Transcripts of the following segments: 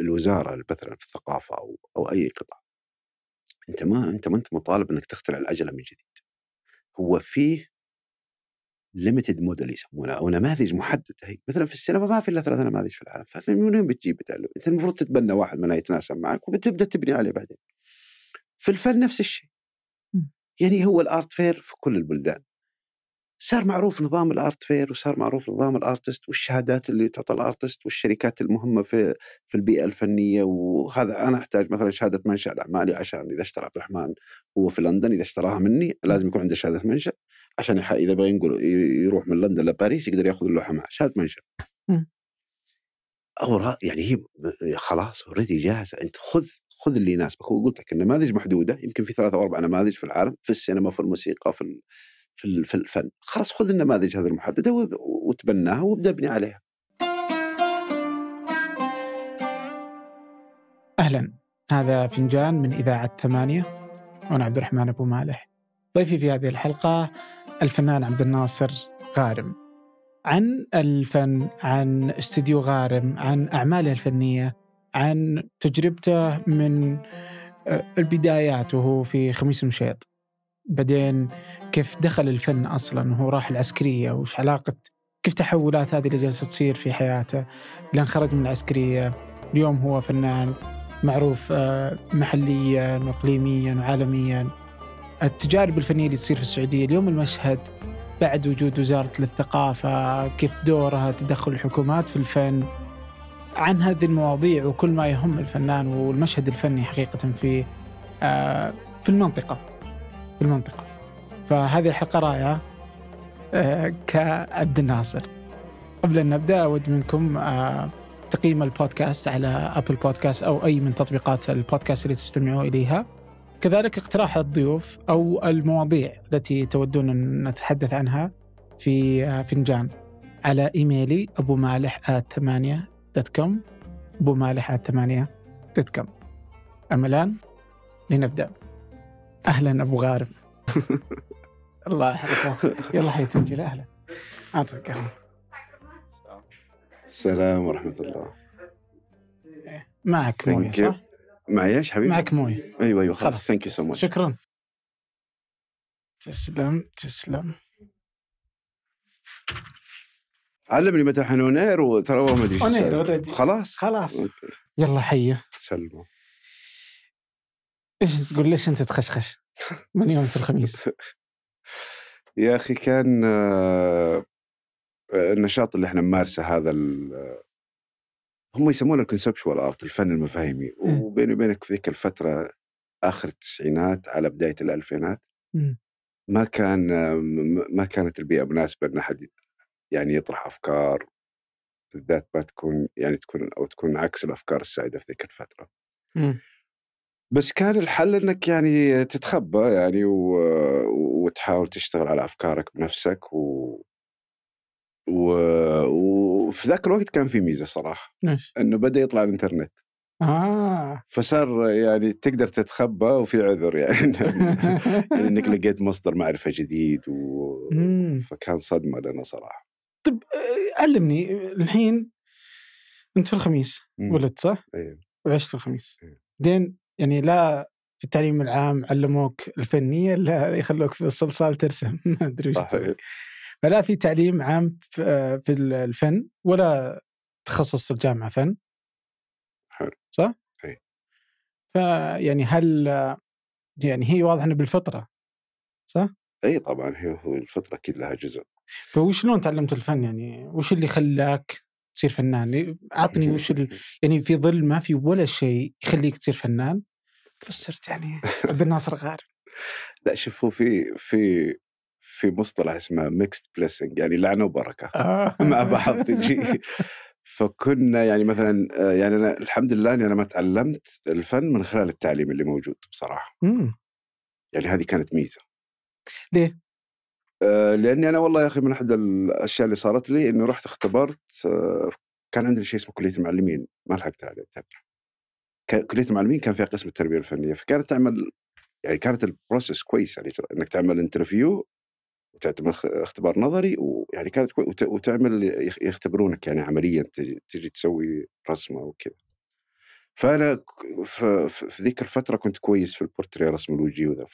الوزاره مثلا في الثقافه او او اي قطاع انت ما انت ما انت مطالب انك تخترع العجله من جديد هو فيه ليمتد موديل يسمونها او نماذج محدده هي مثلا في السينما ما في الا ثلاث نماذج في العالم فمن وين بتجيب انت المفروض تتبنى واحد منها يتناسب معك وبتبدا تبني عليه بعدين في الفن نفس الشيء يعني هو الارت فير في كل البلدان صار معروف نظام الارت فير وصار معروف نظام الارتست والشهادات اللي تعطى الارتست والشركات المهمه في في البيئه الفنيه وهذا انا احتاج مثلا شهاده منشا الاعمالي عشان اذا اشترى عبد الرحمن هو في لندن اذا اشتراها مني لازم يكون عنده شهاده منشا عشان اذا بغى ينقل يروح من لندن لباريس يقدر ياخذ اللوحه معه شهاده منشا إمم. او يعني هي خلاص اوريدي جاهزه انت خذ خذ اللي يناسبك وقلت لك النماذج محدوده يمكن في ثلاثة او اربع نماذج في العالم في السينما في الموسيقى في في في الفن خلاص خذ النماذج هذه المحدده وتبناها وابدا ابني عليها اهلا هذا فنجان من اذاعه ثمانيه وانا عبد الرحمن ابو مالح ضيفي في هذه الحلقه الفنان عبد الناصر غارم عن الفن عن استديو غارم عن اعماله الفنيه عن تجربته من آه، البدايات وهو في خميس مشيط بعدين كيف دخل الفن أصلا وهو راح العسكرية وش علاقة كيف تحولات هذه اللي جالسة تصير في حياته لأن خرج من العسكرية اليوم هو فنان معروف آه، محليا وإقليميا وعالميا التجارب الفنية اللي تصير في السعودية اليوم المشهد بعد وجود وزارة للثقافة كيف دورها تدخل الحكومات في الفن عن هذه المواضيع وكل ما يهم الفنان والمشهد الفني حقيقة في آه، في المنطقة في المنطقة فهذه الحلقة رائعة آه، كعبد الناصر قبل أن نبدأ أود منكم آه، تقييم البودكاست على أبل بودكاست أو أي من تطبيقات البودكاست اللي تستمعوا إليها كذلك اقتراح الضيوف أو المواضيع التي تودون أن نتحدث عنها في آه، فنجان على إيميلي أبو مالح ثمانية كوم أبو مالح ثمانية كوم أما الآن لنبدأ أهلا أبو غارب الله يحفظك يلا اهلا لاهله اعطيك السلام ورحمه الله معك مويه صح؟ معي ايش حبيبي؟ معك مويه ايوه ايوه خلاص ثانك يو سو ماتش شكرا تسلم تسلم علمني متى حنونير وترى ما ادري ايش خلاص خلاص أوكي. يلا حيه سلموا ايش تقول ليش انت تخشخش من يوم الخميس يا اخي كان آه، آه، النشاط اللي احنا نمارسه هذا آه، هم يسمونه الكونسبشوال ارت الفن المفاهيمي إيه. وبيني وبينك في ذيك الفتره اخر التسعينات على بدايه الالفينات إيه. ما كان ما كانت البيئه مناسبه ان احد يعني يطرح افكار بالذات ما تكون يعني تكون او تكون عكس الافكار السائده في ذيك الفتره. إيه. بس كان الحل انك يعني تتخبى يعني و... وتحاول تشتغل على افكارك بنفسك و... و... وفي ذاك الوقت كان في ميزه صراحه ماشي. انه بدا يطلع الانترنت آه. فصار يعني تقدر تتخبى وفي عذر يعني انك لقيت مصدر معرفه جديد و... إمم. فكان صدمه لنا صراحه طب آه، علمني الحين انت في الخميس إمم. ولدت صح؟ ايوه عشت الخميس بعدين إيه. يعني لا في التعليم العام علموك الفنيه لا يخلوك في الصلصال ترسم ما ادري وش فلا في تعليم عام آه، في الفن ولا تخصص الجامعه فن حلو صح؟ اي فيعني هل يعني هي واضح انه بالفطره صح؟ اي طبعا هي الفطره اكيد لها جزء فوشلون تعلمت الفن يعني وش اللي خلاك تصير فنان يعني اعطني إيه. وش يعني في ظل ما في ولا شيء يخليك تصير فنان بس صرت يعني عبد الناصر غار لا شوفوا في في في مصطلح اسمه ميكست بليسنج يعني لعنه وبركه آه. مع بعض تجي فكنا يعني مثلا آه، يعني انا الحمد لله اني انا ما تعلمت الفن من خلال التعليم اللي موجود بصراحه. مم. يعني هذه كانت ميزه. ليه؟ آه، لاني انا والله يا اخي من احد الاشياء اللي صارت لي اني رحت اختبرت آه، كان عندنا شيء اسمه كليه المعلمين ما لحقت عليه كليه المعلمين كان فيها قسم التربيه الفنيه فكانت تعمل يعني كانت البروسيس كويس يعني انك تعمل انترفيو وتعمل اختبار نظري ويعني كانت وتعمل يختبرونك يعني عمليا تجي تسوي رسمه وكذا فانا في ذيك الفتره كنت كويس في البورتريه رسم الوجه وذا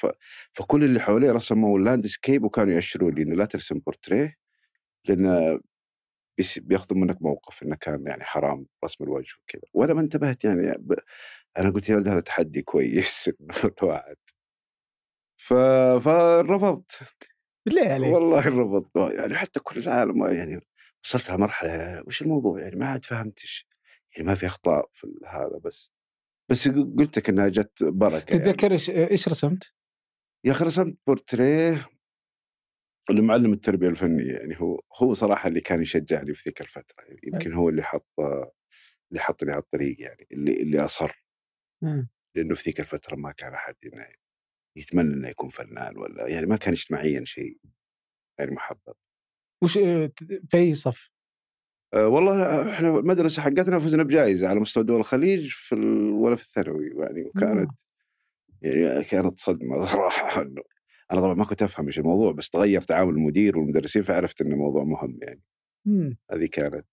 فكل اللي حولي رسموا لاندسكيب وكانوا ياشروا لي انه لا ترسم بورتريه لان بياخذوا منك موقف انه كان يعني حرام رسم الوجه وكذا وانا ما انتبهت يعني انا قلت يا ولد هذا تحدي كويس الواحد ف... فرفضت بالله عليك والله رفضت يعني حتى كل العالم يعني وصلت لمرحله وش الموضوع يعني ما عاد فهمت يعني ما في اخطاء في هذا بس بس قلت لك انها جت بركه يعني. تتذكر يعني. ايش رسمت؟ يا اخي رسمت بورتريه لمعلم التربيه الفنيه يعني هو هو صراحه اللي كان يشجعني في ذيك الفتره يعني يمكن هو اللي حط اللي حطني على الطريق يعني اللي اللي اصر إمم. لانه في ذيك الفتره ما كان احد يتمنى انه يكون فنان ولا يعني ما كان اجتماعيا شيء يعني محبب وش آه، في اي صف؟ آه، والله احنا المدرسه حقتنا فزنا بجائزه على مستوى دول الخليج في ولا في الثانوي يعني وكانت يعني كانت صدمه صراحه انه انا طبعا ما كنت افهم ايش الموضوع بس تغير تعامل المدير والمدرسين فعرفت انه الموضوع مهم يعني مم. هذه كانت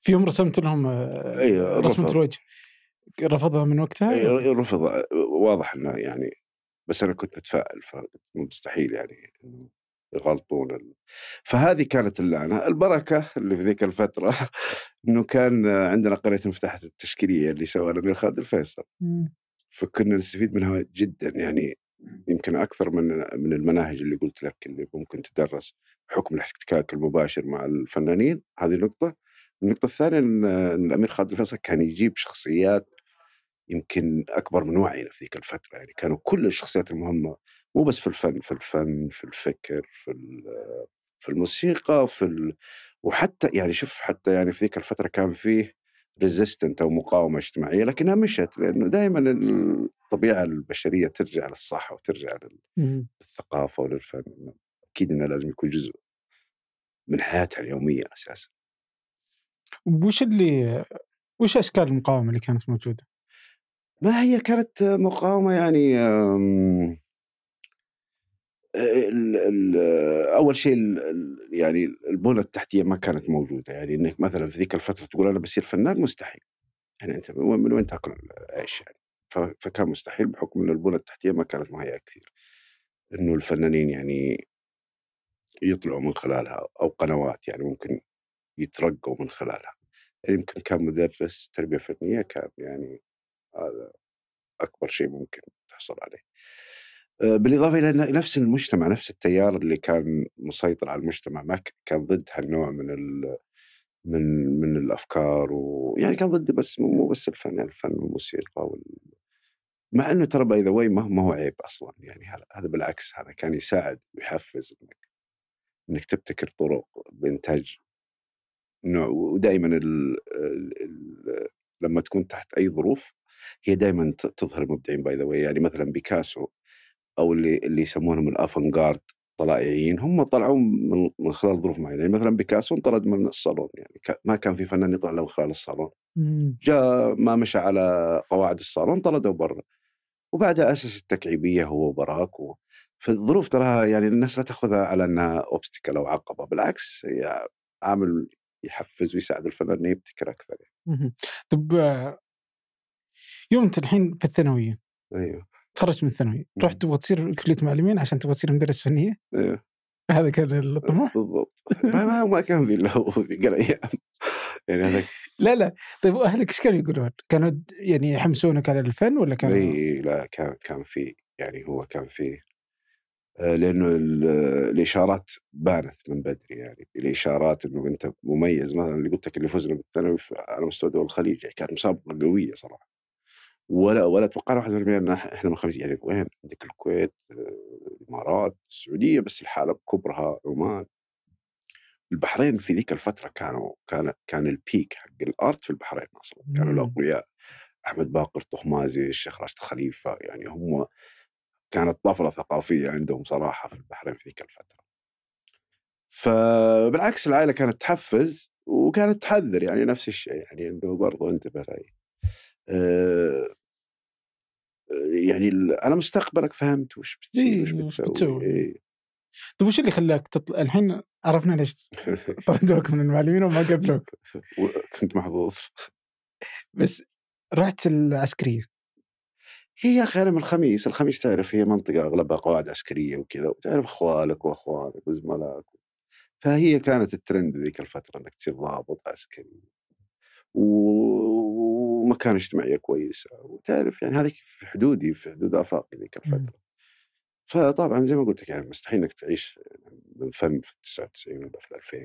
في يوم رسمت لهم أيوة رسمه الوجه رفضها من وقتها؟ اي رفض آه، واضح انه يعني بس انا كنت متفائل فمستحيل يعني يغلطون فهذه كانت اللعنه، البركه اللي في ذيك الفتره انه كان عندنا قريه المفتاحة التشكيليه اللي سواها الامير خالد الفيصل. فكنا نستفيد منها جدا يعني يمكن اكثر من من المناهج اللي قلت لك اللي ممكن تدرس بحكم الاحتكاك المباشر مع الفنانين هذه نقطه. النقطه الثانيه ان الامير خالد الفيصل كان يجيب شخصيات يمكن اكبر من وعينا في ذيك الفتره يعني كانوا كل الشخصيات المهمه مو بس في الفن في الفن في الفكر في في الموسيقى في ال... وحتى يعني شوف حتى يعني في ذيك الفتره كان فيه ريزيستنت او مقاومه اجتماعيه لكنها مشت لانه دائما الطبيعه البشريه ترجع للصحه وترجع إمم. للثقافه وللفن اكيد انه لازم يكون جزء من حياتها اليوميه اساسا. وش اللي وش اشكال المقاومه اللي كانت موجوده؟ ما هي كانت مقاومه يعني آمم، اول شيء يعني البنى التحتيه ما كانت موجوده يعني انك مثلا في ذيك الفتره تقول انا بصير فنان مستحيل يعني انت من وين تاكل عيش يعني فكان مستحيل بحكم ان البنى التحتيه ما كانت مهيئه كثير انه الفنانين يعني يطلعوا من خلالها او قنوات يعني ممكن يترقوا من خلالها يعني يمكن كان مدرس تربيه فنيه كان يعني هذا اكبر شيء ممكن تحصل عليه آه، بالاضافه الى نفس المجتمع نفس التيار اللي كان مسيطر على المجتمع ما كان ضد هالنوع من ال من من الافكار ويعني كان ضد بس مو بس الفن يعني الفن والموسيقى وال... مع انه ترى باي ذا واي ما هو عيب اصلا يعني هذا بالعكس هذا كان يساعد ويحفز انك انك تبتكر طرق بانتاج نوع ودائما ال... ال... ال... لما تكون تحت اي ظروف هي دائما تظهر مبدعين باي ذا واي يعني مثلا بيكاسو او اللي اللي يسمونهم الافنجارد طلائعيين هم طلعوا من خلال ظروف معينه يعني مثلا بيكاسو انطرد من الصالون يعني ما كان في فنان يطلع له من خلال الصالون جاء ما مشى على قواعد الصالون طردوا برا وبعدها اسس التكعيبيه هو وبراك و... فالظروف تراها يعني الناس لا تاخذها على انها اوبستكل او عقبه بالعكس هي عامل يحفز ويساعد الفنان انه يبتكر اكثر يعني. طب آه، يوم انت الحين في الثانويه ايوه تخرجت من الثانوي رحت تبغى تصير كليه معلمين عشان تبغى تصير مدرس فنيه إيه. هذا كان الطموح بالضبط ما ما كان في الايام يعني هذا لا لا طيب واهلك ايش كانوا يقولون؟ كانوا يعني يحمسونك على الفن ولا كان اي لا كان كان في يعني هو كان في آه، لانه الاشارات بانت من بدري يعني الاشارات انه انت مميز مثلا اللي قلت لك اللي فزنا بالثانوي على مستوى دول الخليج يعني كانت مسابقه قويه صراحه ولا ولا توقع واحد في احنا مخارج يعني وين عندك الكويت آه، الامارات السعوديه بس الحاله بكبرها عمان البحرين في ذيك الفتره كانوا كان كان البيك حق الارت في البحرين اصلا كانوا الاقوياء احمد باقر طهمازي الشيخ راشد خليفه يعني هم كانت طفره ثقافيه عندهم صراحه في البحرين في ذيك الفتره فبالعكس العائله كانت تحفز وكانت تحذر يعني نفس الشيء يعني انه برضو انتبه لي آه، يعني انا مستقبلك فهمت وش بتصير إيه، وش إيه، بتسوي إيه. طيب وش اللي خلاك تطلع الحين عرفنا ليش طردوك من المعلمين وما قبلوك كنت محظوظ بس رحت العسكريه هي يا اخي انا من الخميس، الخميس تعرف هي منطقه اغلبها قواعد عسكريه وكذا وتعرف اخوالك واخوانك وزملائك فهي كانت الترند ذيك الفتره انك تصير ضابط عسكري و... ومكانه اجتماعيه كويسه وتعرف يعني هذه في حدودي في حدود افاقي ذيك إمم. الفتره فطبعا زي ما قلت لك يعني مستحيل انك تعيش من فن في 99 ولا في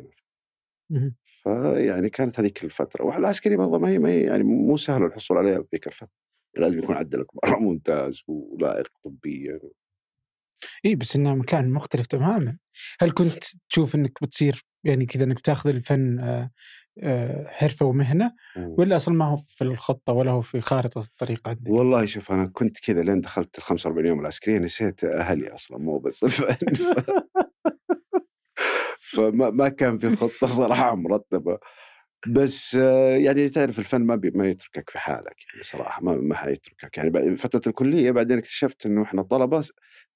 2000 فيعني كانت هذيك الفتره والعسكري برضه ما هي ما هي يعني مو سهل الحصول عليها في ذيك الفتره لازم يكون عدلك مره ممتاز ولائق طبيا اي بس انه مكان مختلف تماما هل كنت تشوف انك بتصير يعني كذا انك بتاخذ الفن آه، آه، حرفه ومهنه ولا اصلا ما هو في الخطه ولا هو في خارطه الطريق عندك؟ والله شوف انا كنت كذا لين دخلت ال 45 يوم العسكريه نسيت اهلي اصلا مو بس الفن فما ما كان في خطه صراحه مرتبه بس آه، يعني تعرف الفن ما بي ما يتركك في حالك يعني صراحه ما ما حيتركك يعني فتره الكليه بعدين اكتشفت انه احنا طلبه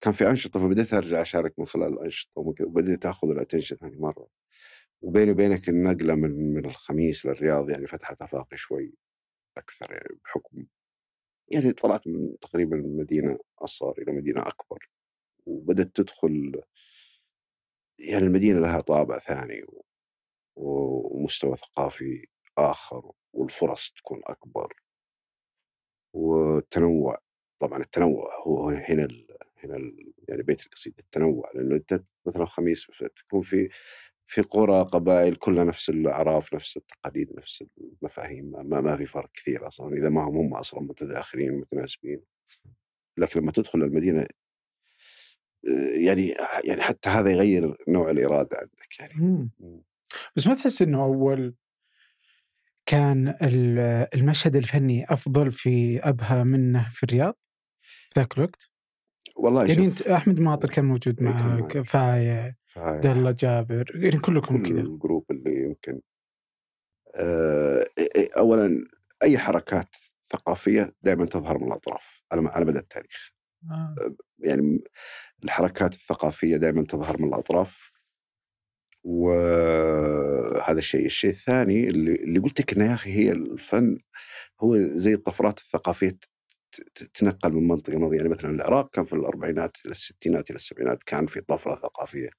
كان في انشطه فبديت ارجع اشارك من خلال الانشطه وبديت اخذ الاتنشن ثاني مره وبيني وبينك النقله من من الخميس للرياض يعني فتحت افاقي شوي اكثر يعني بحكم يعني طلعت من تقريبا مدينه اصغر الى مدينه اكبر وبدات تدخل يعني المدينه لها طابع ثاني ومستوى ثقافي اخر والفرص تكون اكبر والتنوع طبعا التنوع هو هنا ال هنا ال يعني بيت القصيده التنوع لانه انت مثلا الخميس تكون في في قرى قبائل كلها نفس الاعراف نفس التقاليد نفس المفاهيم ما, ما في فرق كثير اصلا اذا ما هم هم اصلا متداخلين متناسبين لكن لما تدخل المدينه آه، يعني يعني حتى هذا يغير نوع الاراده عندك يعني مم. بس ما تحس انه اول كان المشهد الفني افضل في ابها منه في الرياض في ذاك الوقت؟ والله يعني انت احمد ماطر كان موجود إيه، معك فايع عبد الله جابر يعني كلكم كل كذا الجروب اللي يمكن أه اولا اي حركات ثقافيه دائما تظهر من الاطراف على مدى التاريخ آه. يعني الحركات الثقافيه دائما تظهر من الاطراف وهذا الشيء الشيء الثاني اللي, اللي قلت لك انه يا اخي هي الفن هو زي الطفرات الثقافيه تتنقل من منطقه منطقه يعني مثلا العراق كان في الاربعينات الى الستينات الى السبعينات كان في طفره ثقافيه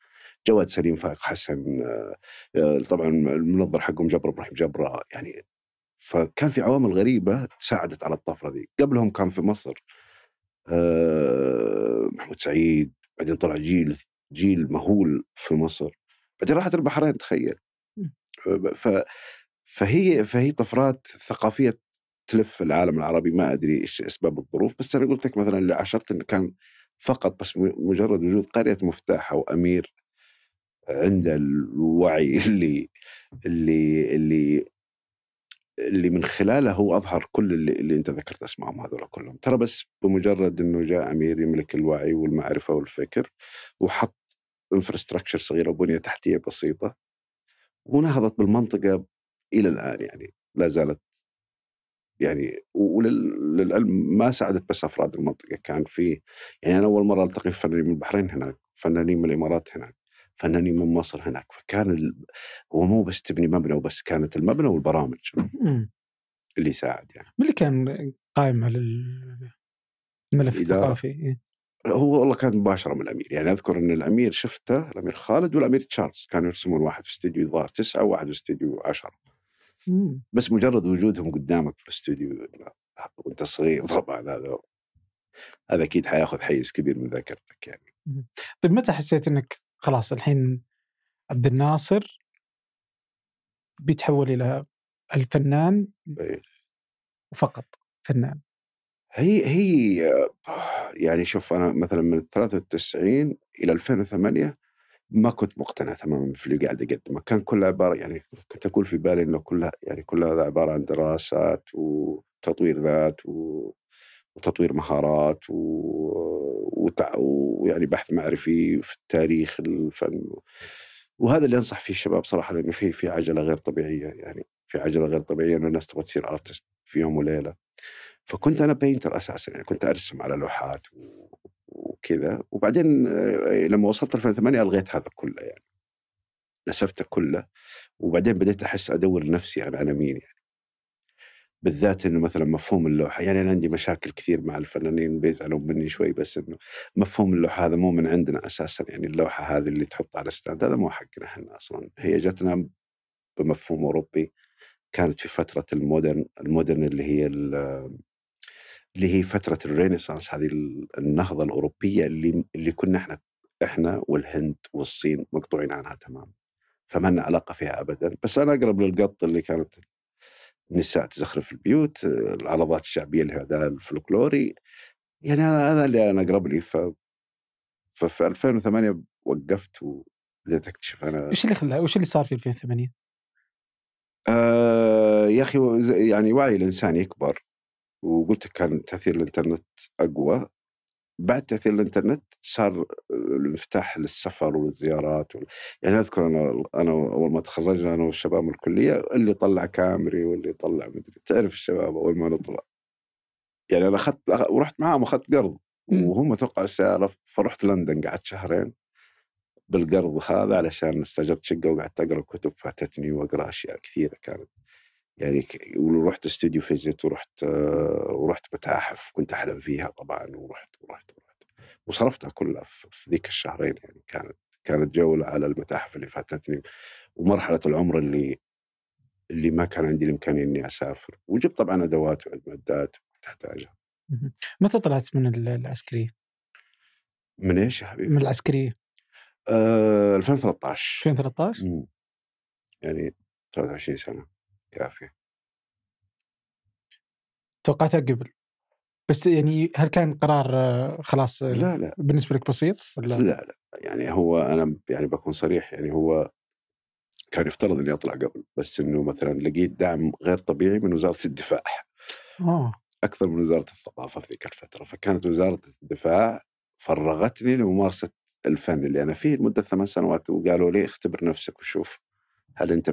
جواد سليم فائق حسن آه، آه، طبعا المنظر حقهم جبر ابراهيم جبره يعني فكان في عوامل غريبه ساعدت على الطفره ذي قبلهم كان في مصر آه، محمود سعيد بعدين طلع جيل جيل مهول في مصر بعدين راحت البحرين تخيل ف فهي فهي طفرات ثقافيه تلف العالم العربي ما ادري ايش اسباب الظروف بس انا قلت لك مثلا اللي عشرت انه كان فقط بس مجرد وجود قريه مفتاح او امير عنده الوعي اللي اللي اللي اللي من خلاله هو اظهر كل اللي, اللي انت ذكرت اسمائهم هذول كلهم ترى بس بمجرد انه جاء امير يملك الوعي والمعرفه والفكر وحط انفراستراكشر صغيره وبنيه تحتيه بسيطه ونهضت بالمنطقه الى الان يعني لا زالت يعني وللعلم ما ساعدت بس افراد المنطقه كان في يعني انا اول مره التقي فنانين من البحرين هناك، فنانين من الامارات هناك، فنانين من مصر هناك، فكان ال... هو مو بس تبني مبنى وبس كانت المبنى والبرامج اللي ساعد يعني. من اللي كان قائم على الملف الثقافي؟ إيه. هو والله كان مباشره من الامير يعني اذكر ان الامير شفته الامير خالد والامير تشارلز كانوا يرسمون واحد في استديو الظاهر تسعه وواحد في استديو 10 بس مجرد وجودهم قدامك في الاستوديو وانت صغير طبعا هذا هذا اكيد حياخذ حيز كبير من ذاكرتك يعني طيب متى حسيت انك خلاص الحين عبد الناصر بيتحول الى الفنان وفقط فنان هي هي آه، يعني شوف انا مثلا من 93 الى 2008 ما كنت مقتنع تماما في اللي قاعد اقدمه، كان كلها عباره يعني كنت اقول في بالي انه كلها يعني كلها هذا عباره عن دراسات وتطوير ذات و... وتطوير مهارات و... ويعني بحث معرفي في التاريخ الفن وهذا اللي انصح فيه الشباب صراحه لانه في في عجله غير طبيعيه يعني في عجله غير طبيعيه انه الناس تبغى تصير ارتست في يوم وليله فكنت انا بينتر اساسا يعني كنت ارسم على لوحات و... وكذا وبعدين آه، لما وصلت 2008 الغيت هذا كله يعني نسفته كله وبعدين بديت احس ادور لنفسي انا انا مين يعني بالذات انه مثلا مفهوم اللوحه يعني انا عندي مشاكل كثير مع الفنانين بيزعلون مني شوي بس انه مفهوم اللوحه هذا مو من عندنا اساسا يعني اللوحه هذه اللي تحط على ستاند هذا مو حقنا احنا اصلا هي جتنا بمفهوم اوروبي كانت في فتره المودرن المودرن اللي هي اللي هي فتره الرينيسانس هذه النهضه الاوروبيه اللي اللي كنا احنا احنا والهند والصين مقطوعين عنها تماما فما لنا علاقه فيها ابدا بس انا اقرب للقط اللي كانت النساء تزخرف البيوت العرضات الشعبيه اللي هذا الفلكلوري يعني انا هذا اللي انا اقرب لي ف ففي 2008 وقفت وبدأت اكتشف انا ايش اللي خلاه وش اللي صار في 2008؟ آه يا اخي يعني وعي الانسان يكبر وقلت كان تاثير الانترنت اقوى بعد تاثير الانترنت صار الانفتاح للسفر والزيارات وال... يعني اذكر انا انا اول ما تخرجنا انا والشباب من الكليه اللي طلع كامري واللي طلع مدري تعرف الشباب اول ما نطلع يعني انا اخذت ورحت معاهم اخذت قرض إمم. وهم توقعوا السياره فرحت لندن قعدت شهرين بالقرض هذا علشان استاجرت شقه وقعدت اقرا كتب فاتتني واقرا اشياء كثيره كانت يعني يقولوا رحت استوديو فيزيت ورحت آه، ورحت متاحف كنت احلم فيها طبعا ورحت ورحت ورحت وصرفتها كلها في ذيك الشهرين يعني كانت كانت جوله على المتاحف اللي فاتتني ومرحله العمر اللي اللي ما كان عندي الامكانيه اني اسافر وجبت طبعا ادوات ومعدات تحتاجها. متى طلعت من العسكريه؟ من ايش يا حبيبي؟ من العسكريه. آه 2013 2013 مم. يعني 23 سنه. كافية توقعتها قبل بس يعني هل كان قرار آه، خلاص آه، لا لا بالنسبه لك بسيط ولا لا لا يعني هو انا يعني بكون صريح يعني هو كان يفترض اني اطلع قبل بس انه مثلا لقيت دعم غير طبيعي من وزاره الدفاع أوه. اكثر من وزاره الثقافه في ذيك الفتره فكانت وزاره الدفاع فرغتني لممارسه الفن اللي انا فيه لمده ثمان سنوات وقالوا لي اختبر نفسك وشوف هل انت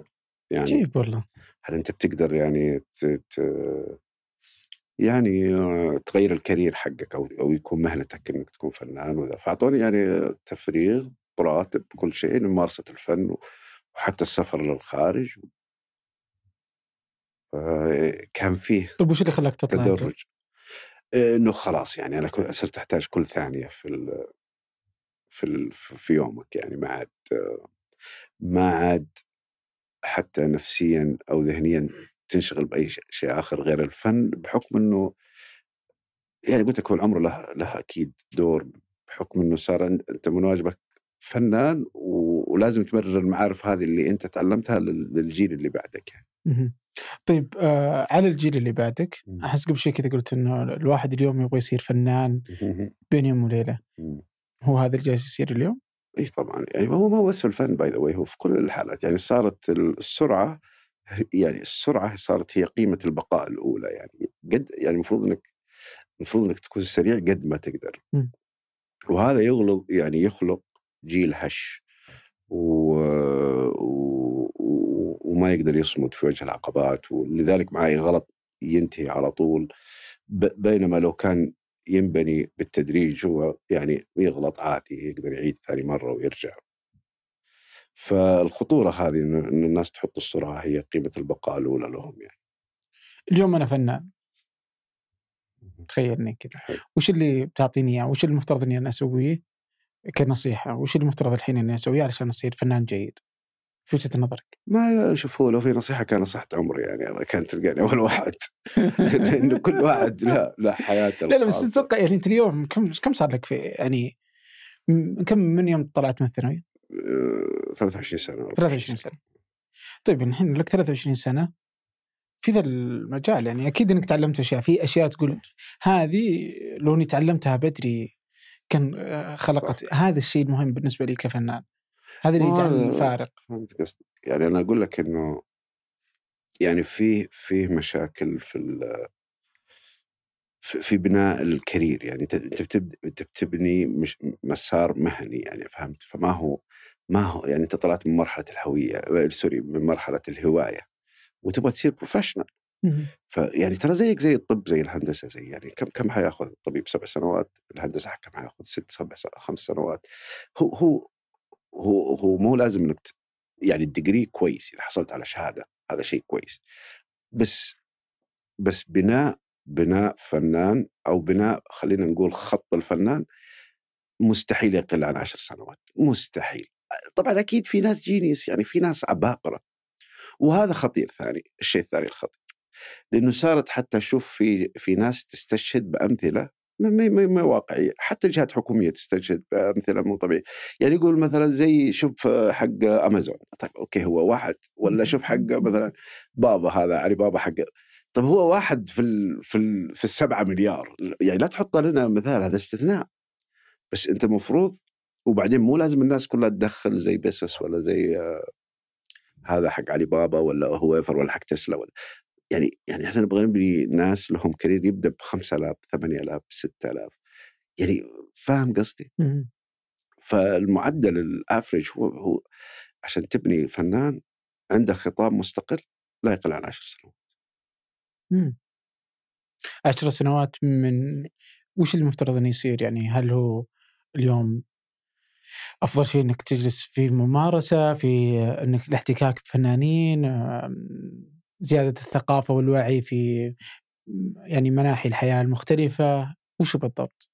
يعني عجيب والله هل انت بتقدر يعني ت... ت... يعني آه، تغير الكارير حقك او او يكون مهنتك انك تكون فنان وذا فاعطوني يعني تفريغ براتب كل شيء لممارسه الفن وحتى السفر للخارج كان فيه طيب وش اللي خلاك تطلع تدرج انه خلاص يعني انا صرت احتاج كل ثانيه في ال في ال في يومك يعني ما عاد ما عاد حتى نفسيا او ذهنيا تنشغل باي شيء اخر غير الفن بحكم انه يعني قلت لك هو العمر له له اكيد دور بحكم انه صار انت من واجبك فنان ولازم تمرر المعارف هذه اللي انت تعلمتها للجيل اللي بعدك يعني. طيب آه على الجيل اللي بعدك احس قبل شوي كذا قلت انه الواحد اليوم يبغى يصير فنان بين يوم وليله هو هذا اللي جالس يصير اليوم؟ اي طبعا يعني هو ما هو بس في الفن باي ذا واي هو في كل الحالات يعني صارت السرعه يعني السرعه صارت هي قيمه البقاء الاولى يعني قد يعني المفروض انك المفروض انك تكون سريع قد ما تقدر م. وهذا يغلق يعني يخلق جيل هش و... و... وما يقدر يصمد في وجه العقبات ولذلك معي غلط ينتهي على طول ب... بينما لو كان ينبني بالتدريج هو يعني يغلط عادي يقدر يعيد ثاني مره ويرجع فالخطوره هذه ان الناس تحط الصوره هي قيمه البقاء الاولى لهم يعني اليوم انا فنان تخيلني كذا وش اللي بتعطيني اياه وش المفترض اني انا اسويه كنصيحه وش المفترض الحين اني اسويه علشان اصير فنان جيد في وجهه نظرك؟ ما شوف هو لو في نصيحه كان نصحت عمري يعني انا كان تلقاني اول واحد لانه كل واحد لا لا حياته لا لا بس تتوقع يعني انت اليوم كم كم صار لك في يعني كم من يوم طلعت من الثانويه؟ 23 آه، سنه 23 سنه طيب الحين لك 23 سنه في ذا المجال يعني اكيد انك تعلمت اشياء في اشياء تقول هذه لو اني تعلمتها بدري كان آه، خلقت صح. هذا الشيء المهم بالنسبه لي كفنان هذا اللي يجعل فارق فهمت قصدك يعني انا اقول لك انه يعني فيه فيه مشاكل في في بناء الكرير يعني انت انت بتبني مش مسار مهني يعني فهمت فما هو ما هو يعني انت طلعت من مرحله الهويه آه، سوري من مرحله الهوايه وتبغى تصير بروفيشنال فيعني ترى زيك زي الطب زي الهندسه زي يعني كم كم حياخذ الطبيب سبع سنوات الهندسه كم حياخذ ست سبع خمس سنوات هو هو هو هو مو لازم انك يعني الدجري كويس اذا حصلت على شهاده هذا شيء كويس بس بس بناء بناء فنان او بناء خلينا نقول خط الفنان مستحيل يقل عن عشر سنوات مستحيل طبعا اكيد في ناس جينيس يعني في ناس عباقره وهذا خطير ثاني الشيء الثاني الخطير لانه صارت حتى اشوف في في ناس تستشهد بامثله ما, ما, ما واقعي حتى الجهات الحكوميه تستنشد آه، مثلا مو طبيعي يعني يقول مثلا زي شوف آه، حق امازون طيب اوكي هو واحد ولا شوف حق مثلا بابا هذا علي يعني بابا حق طب هو واحد في الـ في الـ في السبعه مليار يعني لا تحط لنا مثال هذا استثناء بس انت المفروض وبعدين مو لازم الناس كلها تدخل زي بيسوس ولا زي آه، هذا حق علي بابا ولا هو ولا حق تسلا ولا يعني يعني احنا نبغى نبني ناس لهم كارير يبدا ب 5000 8000 6000 يعني فاهم قصدي؟ فالمعدل الافرج هو هو عشان تبني فنان عنده خطاب مستقل لا يقل عن 10 سنوات. امم 10 سنوات من وش المفترض انه يصير يعني هل هو اليوم افضل شيء انك تجلس في ممارسه في انك الاحتكاك بفنانين زيادة الثقافة والوعي في يعني مناحي الحياة المختلفة وشو بالضبط؟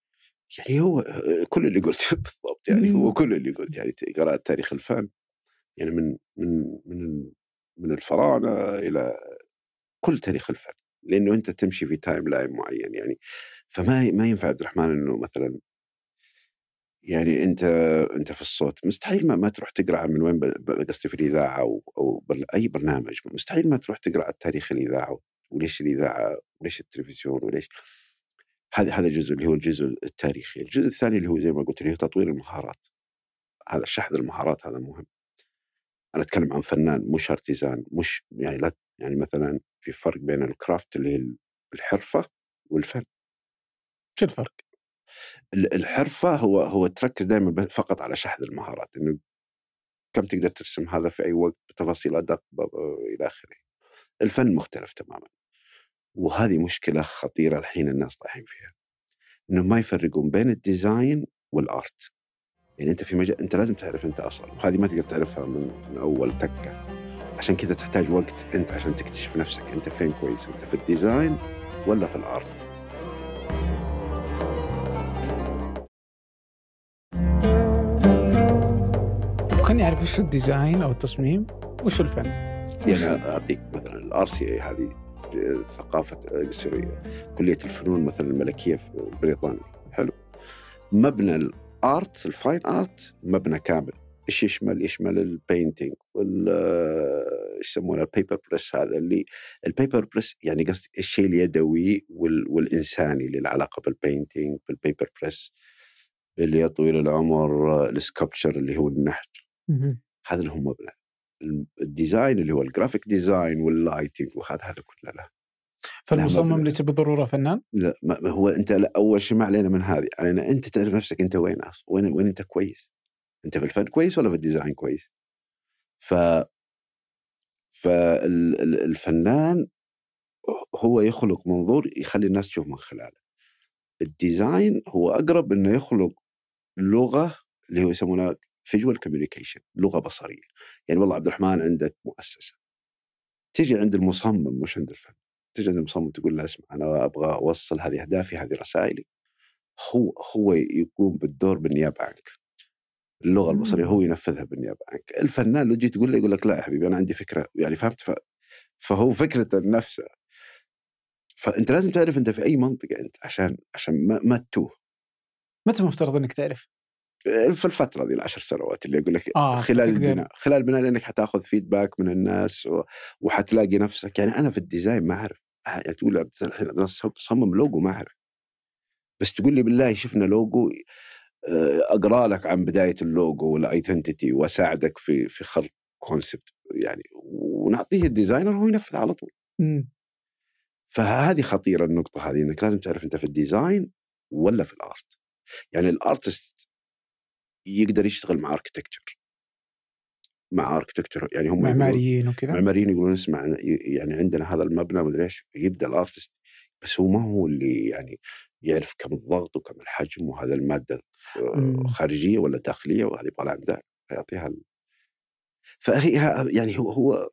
يعني هو آه، كل اللي قلته بالضبط يعني هو كل اللي قلت يعني قراءة تاريخ الفن يعني من من من من الفراعنة إلى كل تاريخ الفن لأنه أنت تمشي في تايم لاين معين يعني فما ما ينفع عبد الرحمن أنه مثلا يعني انت انت في الصوت مستحيل ما, ما تروح تقرا من وين قصدي في الاذاعه او, أو اي برنامج مستحيل ما تروح تقرا عن تاريخ الاذاعه وليش الاذاعه وليش التلفزيون وليش هذا هذا الجزء اللي هو الجزء التاريخي، الجزء الثاني اللي هو زي ما قلت اللي هو تطوير المهارات. هذا شحذ المهارات هذا مهم. انا اتكلم عن فنان مش ارتزان مش يعني لا يعني مثلا في فرق بين الكرافت اللي هي الحرفه والفن. شو الفرق؟ الحرفه هو هو تركز دائما فقط على شحذ المهارات انه كم تقدر ترسم هذا في اي وقت بتفاصيل ادق الى اخره. الفن مختلف تماما. وهذه مشكله خطيره الحين الناس طايحين فيها. انه ما يفرقون بين الديزاين والارت. يعني انت في مجال انت لازم تعرف انت اصلا وهذه ما تقدر تعرفها من, من اول تكه. عشان كذا تحتاج وقت انت عشان تكتشف نفسك انت فين كويس انت في الديزاين ولا في الارت. يعرف وش الديزاين او التصميم وش الفن يعني اعطيك مثلا الار سي اي هذه ثقافه السوريه كليه الفنون مثلا الملكيه في بريطانيا حلو مبنى الارت الفاين ارت مبنى كامل ايش يشمل؟ يشمل البينتينج وال ايش يسمونه البيبر بريس هذا اللي البيبر بريس يعني قصدي الشيء اليدوي وال... والانساني اللي له علاقه بالبينتينج بالبيبر بريس اللي يا طويل العمر السكبتشر اللي هو النحت هذا هو مبنى الديزاين اللي هو الجرافيك ديزاين واللايتنج وهذا هذا كله له فالمصمم ليس بالضروره فنان؟ لا ما هو انت لا اول شيء ما علينا من هذه علينا انت تعرف نفسك انت وين اصلا وين وين انت كويس؟ انت في الفن كويس ولا في الديزاين كويس؟ ف فالفنان هو يخلق منظور يخلي الناس تشوف من خلاله الديزاين هو اقرب انه يخلق لغه اللي هو يسمونها فيجوال كوميونيكيشن لغه بصريه يعني والله عبد الرحمن عندك مؤسسه تجي عند المصمم مش عند الفن تجي عند المصمم تقول له اسمع انا ابغى اوصل هذه اهدافي هذه رسائلي هو هو يقوم بالدور بالنيابه عنك اللغه البصريه هو ينفذها بالنيابه عنك الفنان لو جيت تقول له يقول لك لا يا حبيبي انا عندي فكره يعني فهمت ف... فهو فكرته نفسها فانت لازم تعرف انت في اي منطقه انت عشان عشان ما, ما تتوه متى المفترض انك تعرف؟ في الفتره ذي العشر سنوات اللي اقول لك آه خلال البناء خلال البناء لانك حتاخذ فيدباك من الناس و... وحتلاقي نفسك يعني انا في الديزاين ما اعرف يعني تقول لي انا صمم لوجو ما اعرف بس تقول لي بالله شفنا لوجو آه، اقرا لك عن بدايه اللوجو والايدنتيتي واساعدك في في خلق كونسبت يعني ونعطيه الديزاينر هو ينفذ على طول. م. فهذه خطيره النقطه هذه انك لازم تعرف انت في الديزاين ولا في الارت. يعني الارتست يقدر يشتغل مع اركتكتشر مع اركتكتشر يعني هم معماريين وكذا معماريين يقولون اسمع يعني عندنا هذا المبنى مدري ايش يبدا الارتست بس هو ما هو اللي يعني يعرف كم الضغط وكم الحجم وهذا الماده آه، خارجيه ولا داخليه وهذه يبغى لها ابداع فيعطيها ال... فهي يعني هو هو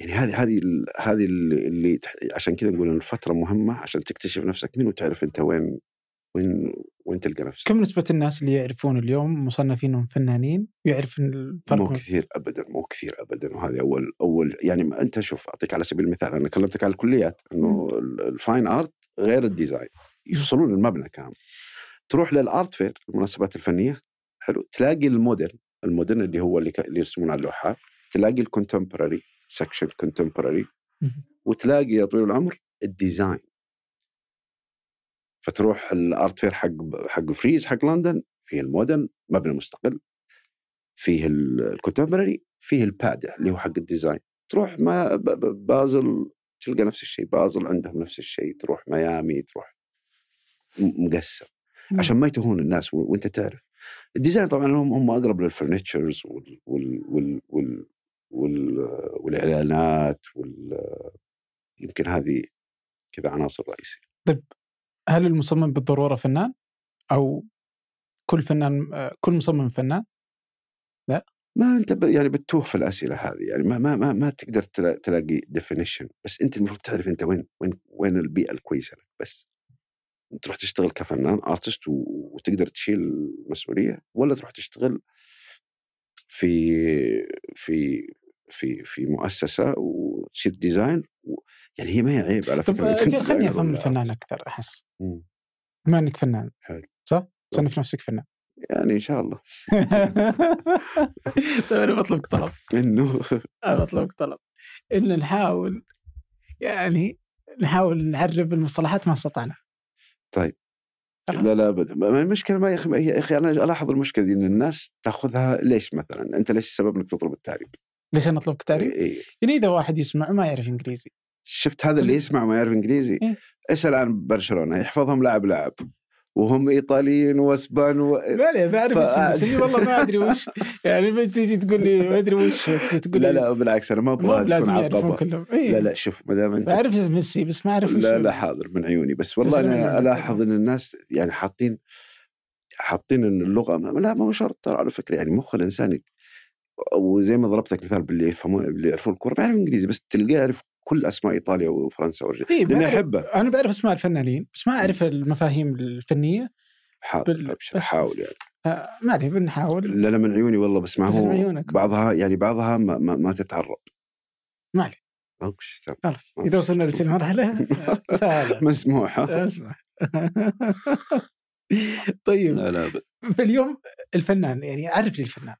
يعني هذه هذه هذه اللي عشان كذا نقول الفتره مهمه عشان تكتشف نفسك من وتعرف انت وين وين وين تلقى نفسك كم نسبة الناس اللي يعرفون اليوم مصنفينهم فنانين يعرف الفرق مو كثير ابدا مو كثير ابدا وهذه اول اول يعني ما انت شوف اعطيك على سبيل المثال انا كلمتك على الكليات انه الفاين ارت غير الديزاين يفصلون المبنى كامل تروح للارت فير المناسبات الفنيه حلو تلاقي المودرن المودرن اللي هو اللي, اللي يرسمون على اللوحات تلاقي الكونتمبرري سكشن كونتمبرري وتلاقي يا طويل العمر الديزاين فتروح الارت فير حق حق فريز حق لندن فيه المودرن مبنى مستقل فيه الكونتمبرري فيه الباد اللي هو حق الديزاين تروح ما بازل تلقى نفس الشيء بازل عندهم نفس الشيء تروح ميامي تروح مقسم عشان ما يتهون الناس وانت تعرف الديزاين طبعا هم هم اقرب للفرنتشرز وال وال وال وال وال والاعلانات وال يمكن هذه كذا عناصر رئيسيه. طيب هل المصمم بالضروره فنان؟ او كل فنان كل مصمم فنان؟ لا ما انت يعني بتتوه في الاسئله هذه يعني ما ما ما, ما تقدر تلاقي ديفينيشن بس انت المفروض تعرف انت وين وين وين البيئه الكويسه لك بس تروح تشتغل كفنان ارتست وتقدر تشيل المسؤوليه ولا تروح تشتغل في في في في مؤسسه وتصير ديزاين و... يعني هي ما هي عيب على فكره طيب آه، خليني افهم الفنان اكثر احس بما انك فنان حلو صح؟ تصنف نفسك فنان يعني ان شاء الله طيب انا بطلبك طلب انه انا بطلبك طلب ان نحاول يعني نحاول نعرب المصطلحات ما استطعنا طيب لا لا ابدا المشكله ما يا اخي يا اخي انا الاحظ المشكله دي ان الناس تاخذها ليش مثلا انت ليش السبب انك تطلب التعريب؟ ليش انا اطلبك تعريب؟ إيه؟ يعني اذا واحد يسمع ما يعرف انجليزي شفت هذا اللي يسمع ما يعرف انجليزي إيه. اسال عن برشلونه يحفظهم لاعب لاعب وهم ايطاليين واسبان و... ما بعرف اسم والله ما ادري وش يعني تجي تقول لي ما ادري وش تجي تقول لي لا لا بالعكس انا ما ابغى لازم يعرفون كلهم إيه. لا لا شوف ما دام انت اعرف ميسي بس ما اعرف لا لا حاضر من عيوني بس والله انا الاحظ ان الناس يعني حاطين حاطين ان اللغه ما لا ما هو شرط ترى على فكره يعني مخ الانسان وزي ما ضربتك مثال باللي يفهمون اللي يعرفون الكوره بيعرف انجليزي بس تلقاه يعرف كل اسماء ايطاليا وفرنسا والارجنتين لاني احبه انا بعرف اسماء الفنانين بس ما اعرف المفاهيم الفنيه حاول بال... حاول يعني آه، ما ادري بنحاول لا لا من عيوني والله بس ما هو عيونك. بعضها يعني بعضها ما, ما, ما تتعرب ما عليك خلاص اذا وصلنا لتلك المرحله سهله مسموحه مسموح طيب لا لا فاليوم الفنان يعني عرف لي الفنان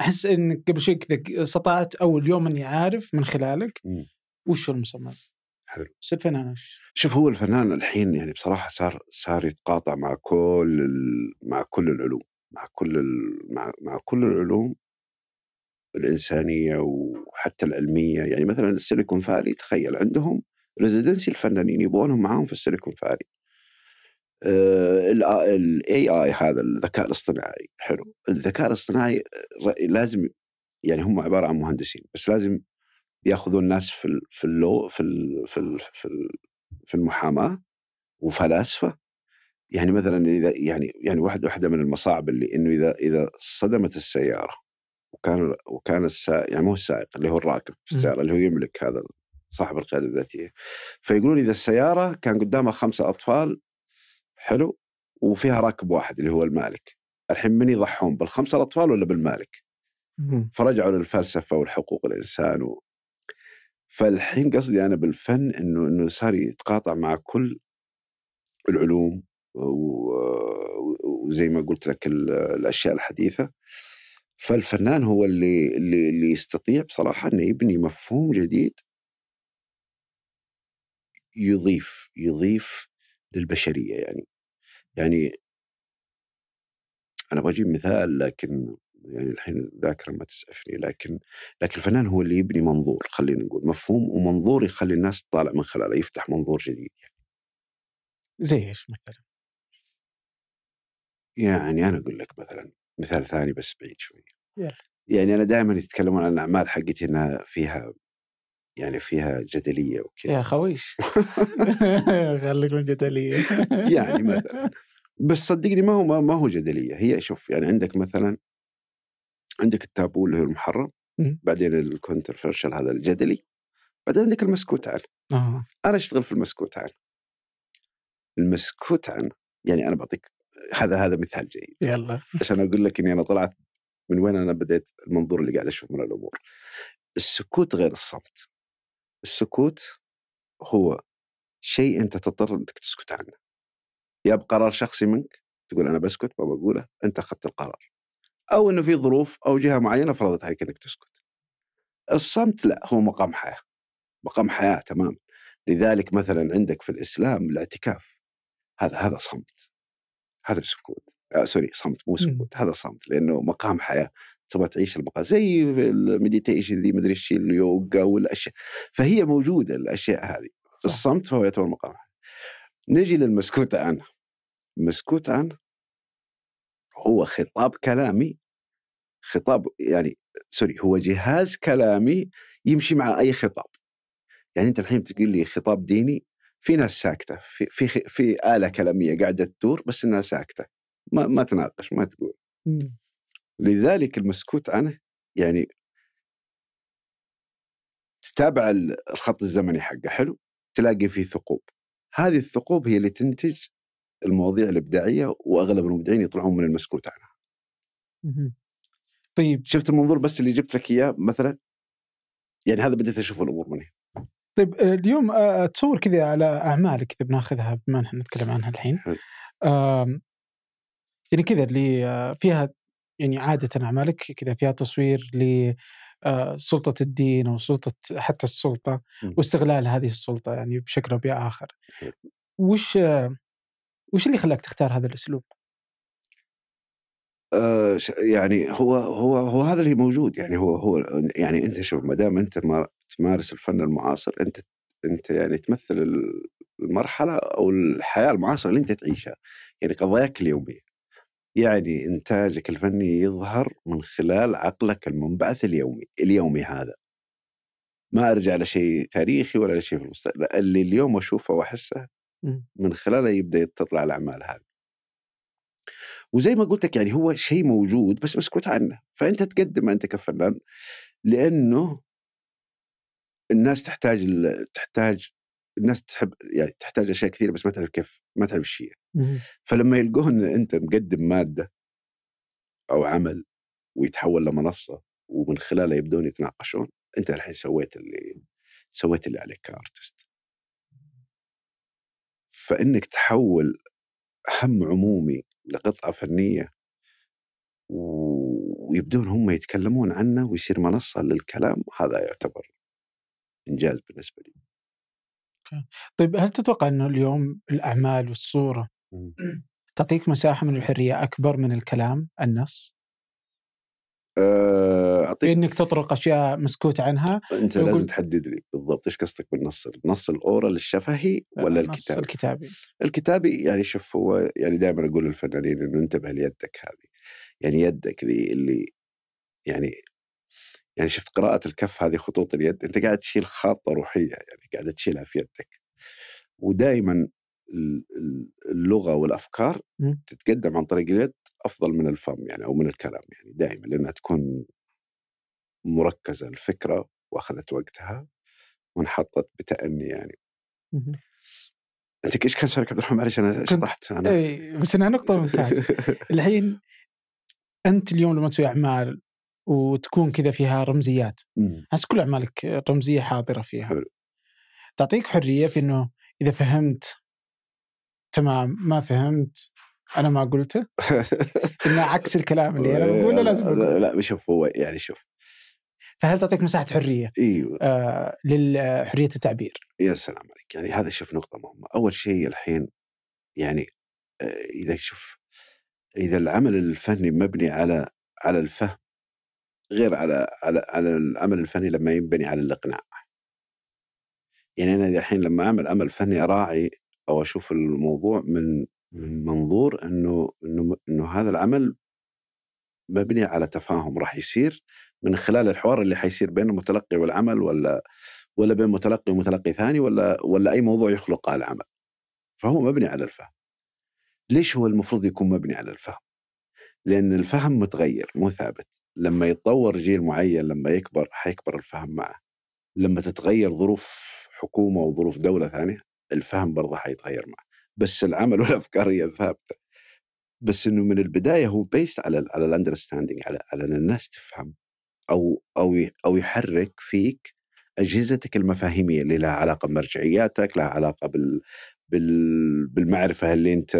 احس انك قبل شوي كذا استطعت او اليوم اني عارف من خلالك وش المصمم حلو صرت فنان شوف هو الفنان الحين يعني بصراحه صار صار يتقاطع مع كل مع كل العلوم مع كل مع... مع كل العلوم الانسانيه وحتى العلميه يعني مثلا السيليكون فالي تخيل عندهم ريزيدنسي الفنانين يبغونهم معاهم في السيليكون فالي آه، الاي اي آه، هذا الذكاء الاصطناعي حلو الذكاء الاصطناعي لازم يعني هم عباره عن مهندسين بس لازم ياخذون ناس في في اللو في ال في ال في, ال في المحاماه وفلاسفه يعني مثلا اذا يعني يعني واحده واحده من المصاعب اللي انه اذا اذا صدمت السياره وكان وكان السائق يعني مو السائق اللي هو الراكب في السياره اللي هو يملك هذا صاحب القياده الذاتيه فيقولون اذا السياره كان قدامها خمسه اطفال حلو وفيها راكب واحد اللي هو المالك الحين من يضحون بالخمسه الاطفال ولا بالمالك فرجعوا للفلسفه والحقوق الانسان و... فالحين قصدي انا بالفن انه انه صار يتقاطع مع كل العلوم وزي ما قلت لك الاشياء الحديثه فالفنان هو اللي اللي, اللي يستطيع بصراحه انه يبني مفهوم جديد يضيف يضيف للبشريه يعني يعني انا ابغى اجيب مثال لكن يعني الحين الذاكره ما تسعفني لكن لكن الفنان هو اللي يبني منظور خلينا نقول مفهوم ومنظور يخلي الناس تطالع من خلاله يفتح منظور جديد يعني. زي ايش مثلا؟ يعني انا اقول لك مثلا مثال ثاني بس بعيد شويه. يعني انا دائما يتكلمون عن الاعمال حقتي انها فيها يعني فيها جدليه وكذا يا خويش خليك من جدليه يعني مثلا بس صدقني ما هو ما هو جدليه هي شوف يعني عندك مثلا عندك التابو اللي هو المحرم بعدين الكونترفيرشل هذا الجدلي بعدين عندك المسكوت عنه آه. انا اشتغل في المسكوت عنه المسكوت عنه يعني انا بعطيك هذا هذا مثال جيد يلا عشان اقول لك اني انا طلعت من وين انا بديت المنظور اللي قاعد اشوف من الامور السكوت غير الصمت السكوت هو شيء انت تضطر انك تسكت عنه يا بقرار شخصي منك تقول انا بسكت ما بقوله انت اخذت القرار او انه في ظروف او جهه معينه فرضت عليك انك تسكت الصمت لا هو مقام حياه مقام حياه تمام لذلك مثلا عندك في الاسلام الاعتكاف هذا هذا صمت هذا السكوت آه سوري صمت مو إمم. سكوت هذا صمت لانه مقام حياه تبغى تعيش البقاء زي المديتيشن ذي مدري ايش اليوغا والاشياء فهي موجوده الاشياء هذه صح. الصمت فهو يعتبر مقام نجي للمسكوت عنه المسكوت عنه هو خطاب كلامي خطاب يعني سوري هو جهاز كلامي يمشي مع اي خطاب يعني انت الحين تقول لي خطاب ديني في ناس ساكته في في في اله كلاميه قاعده تدور بس انها ساكته ما ما تناقش ما تقول لذلك المسكوت عنه يعني تتابع الخط الزمني حقه حلو تلاقي فيه ثقوب هذه الثقوب هي اللي تنتج المواضيع الابداعيه واغلب المبدعين يطلعون من المسكوت عنها. طيب شفت المنظور بس اللي جبت لك اياه مثلا يعني هذا بديت اشوف الامور منه. طيب آه، اليوم اتصور آه، آه، كذا على اعمالك اذا بناخذها بما نحن نتكلم عنها الحين. يعني كذا اللي فيها يعني عاده اعمالك كذا فيها تصوير ل آه، سلطة الدين أو سلطة حتى السلطة إمم. واستغلال هذه السلطة يعني بشكل أو بآخر وش وش اللي خلاك تختار هذا الأسلوب؟ آه يعني هو هو هو هذا اللي موجود يعني هو هو يعني انت شوف ما دام انت ما تمارس الفن المعاصر انت انت يعني تمثل المرحله او الحياه المعاصره اللي انت تعيشها يعني قضاياك اليوميه يعني إنتاجك الفني يظهر من خلال عقلك المنبعث اليومي اليومي هذا ما أرجع لشيء تاريخي ولا لشيء في المستقبل اللي اليوم أشوفه وأحسه إمم. من خلاله يبدأ تطلع الأعمال هذه وزي ما قلت لك يعني هو شيء موجود بس مسكوت عنه فأنت تقدم أنت كفنان لأنه الناس تحتاج تحتاج الناس تحب يعني تحتاج اشياء كثيره بس ما تعرف كيف ما تعرف ايش هي فلما يلقون انت مقدم ماده او عمل ويتحول لمنصه ومن خلالها يبدون يتناقشون انت الحين سويت اللي سويت اللي عليك كارتست فانك تحول هم عمومي لقطعه فنيه ويبدون هم يتكلمون عنه ويصير منصه للكلام هذا يعتبر انجاز بالنسبه لي طيب هل تتوقع أنه اليوم الأعمال والصورة إمم. تعطيك مساحة من الحرية أكبر من الكلام النص؟ آه، أعطيك إنك تطرق أشياء مسكوت عنها أنت ويقول... لازم تحدد لي بالضبط إيش قصدك بالنص؟ النص الأورال الشفهي آه، ولا النص الكتابي؟ الكتابي الكتابي يعني شوف هو يعني دائما أقول للفنانين إنه انتبه ليدك هذه يعني يدك ذي اللي يعني يعني شفت قراءة الكف هذه خطوط اليد أنت قاعد تشيل خارطة روحية يعني قاعد تشيلها في يدك ودائما اللغة والأفكار تتقدم عن طريق اليد أفضل من الفم يعني أو من الكلام يعني دائما لأنها تكون مركزة الفكرة وأخذت وقتها وانحطت بتأني يعني انت ايش كان سؤالك عبد الرحمن معلش انا شطحت انا اي بس أنا نقطه ممتازه الحين انت اليوم لما تسوي اعمال وتكون كذا فيها رمزيات احس كل اعمالك رمزيه حاضره فيها حلو. تعطيك حريه في انه اذا فهمت تمام ما فهمت انا ما قلته انه عكس الكلام اللي انا بقوله لازم لا, لا بشوف هو يعني شوف فهل تعطيك مساحه حريه؟ ايوه آه لحريه التعبير يا سلام عليك يعني هذا شوف نقطه مهمه اول شيء الحين يعني آه اذا شوف اذا العمل الفني مبني على على الفهم غير على على على العمل الفني لما ينبني على الاقناع يعني انا الحين لما اعمل عمل فني اراعي او اشوف الموضوع من من منظور انه انه انه هذا العمل مبني على تفاهم راح يصير من خلال الحوار اللي حيصير بين المتلقي والعمل ولا ولا بين متلقي ومتلقي ثاني ولا ولا اي موضوع يخلقه العمل فهو مبني على الفهم ليش هو المفروض يكون مبني على الفهم لان الفهم متغير مو ثابت لما يتطور جيل معين لما يكبر حيكبر الفهم معه لما تتغير ظروف حكومه وظروف دوله ثانيه الفهم برضه حيتغير معه بس العمل والافكار هي ثابته بس انه من البدايه هو بيست على الـ على الاندرستاندينج على على ان الناس تفهم او او او يحرك فيك اجهزتك المفاهيميه اللي لها علاقه بمرجعياتك، لها علاقه بال بال بالمعرفه اللي انت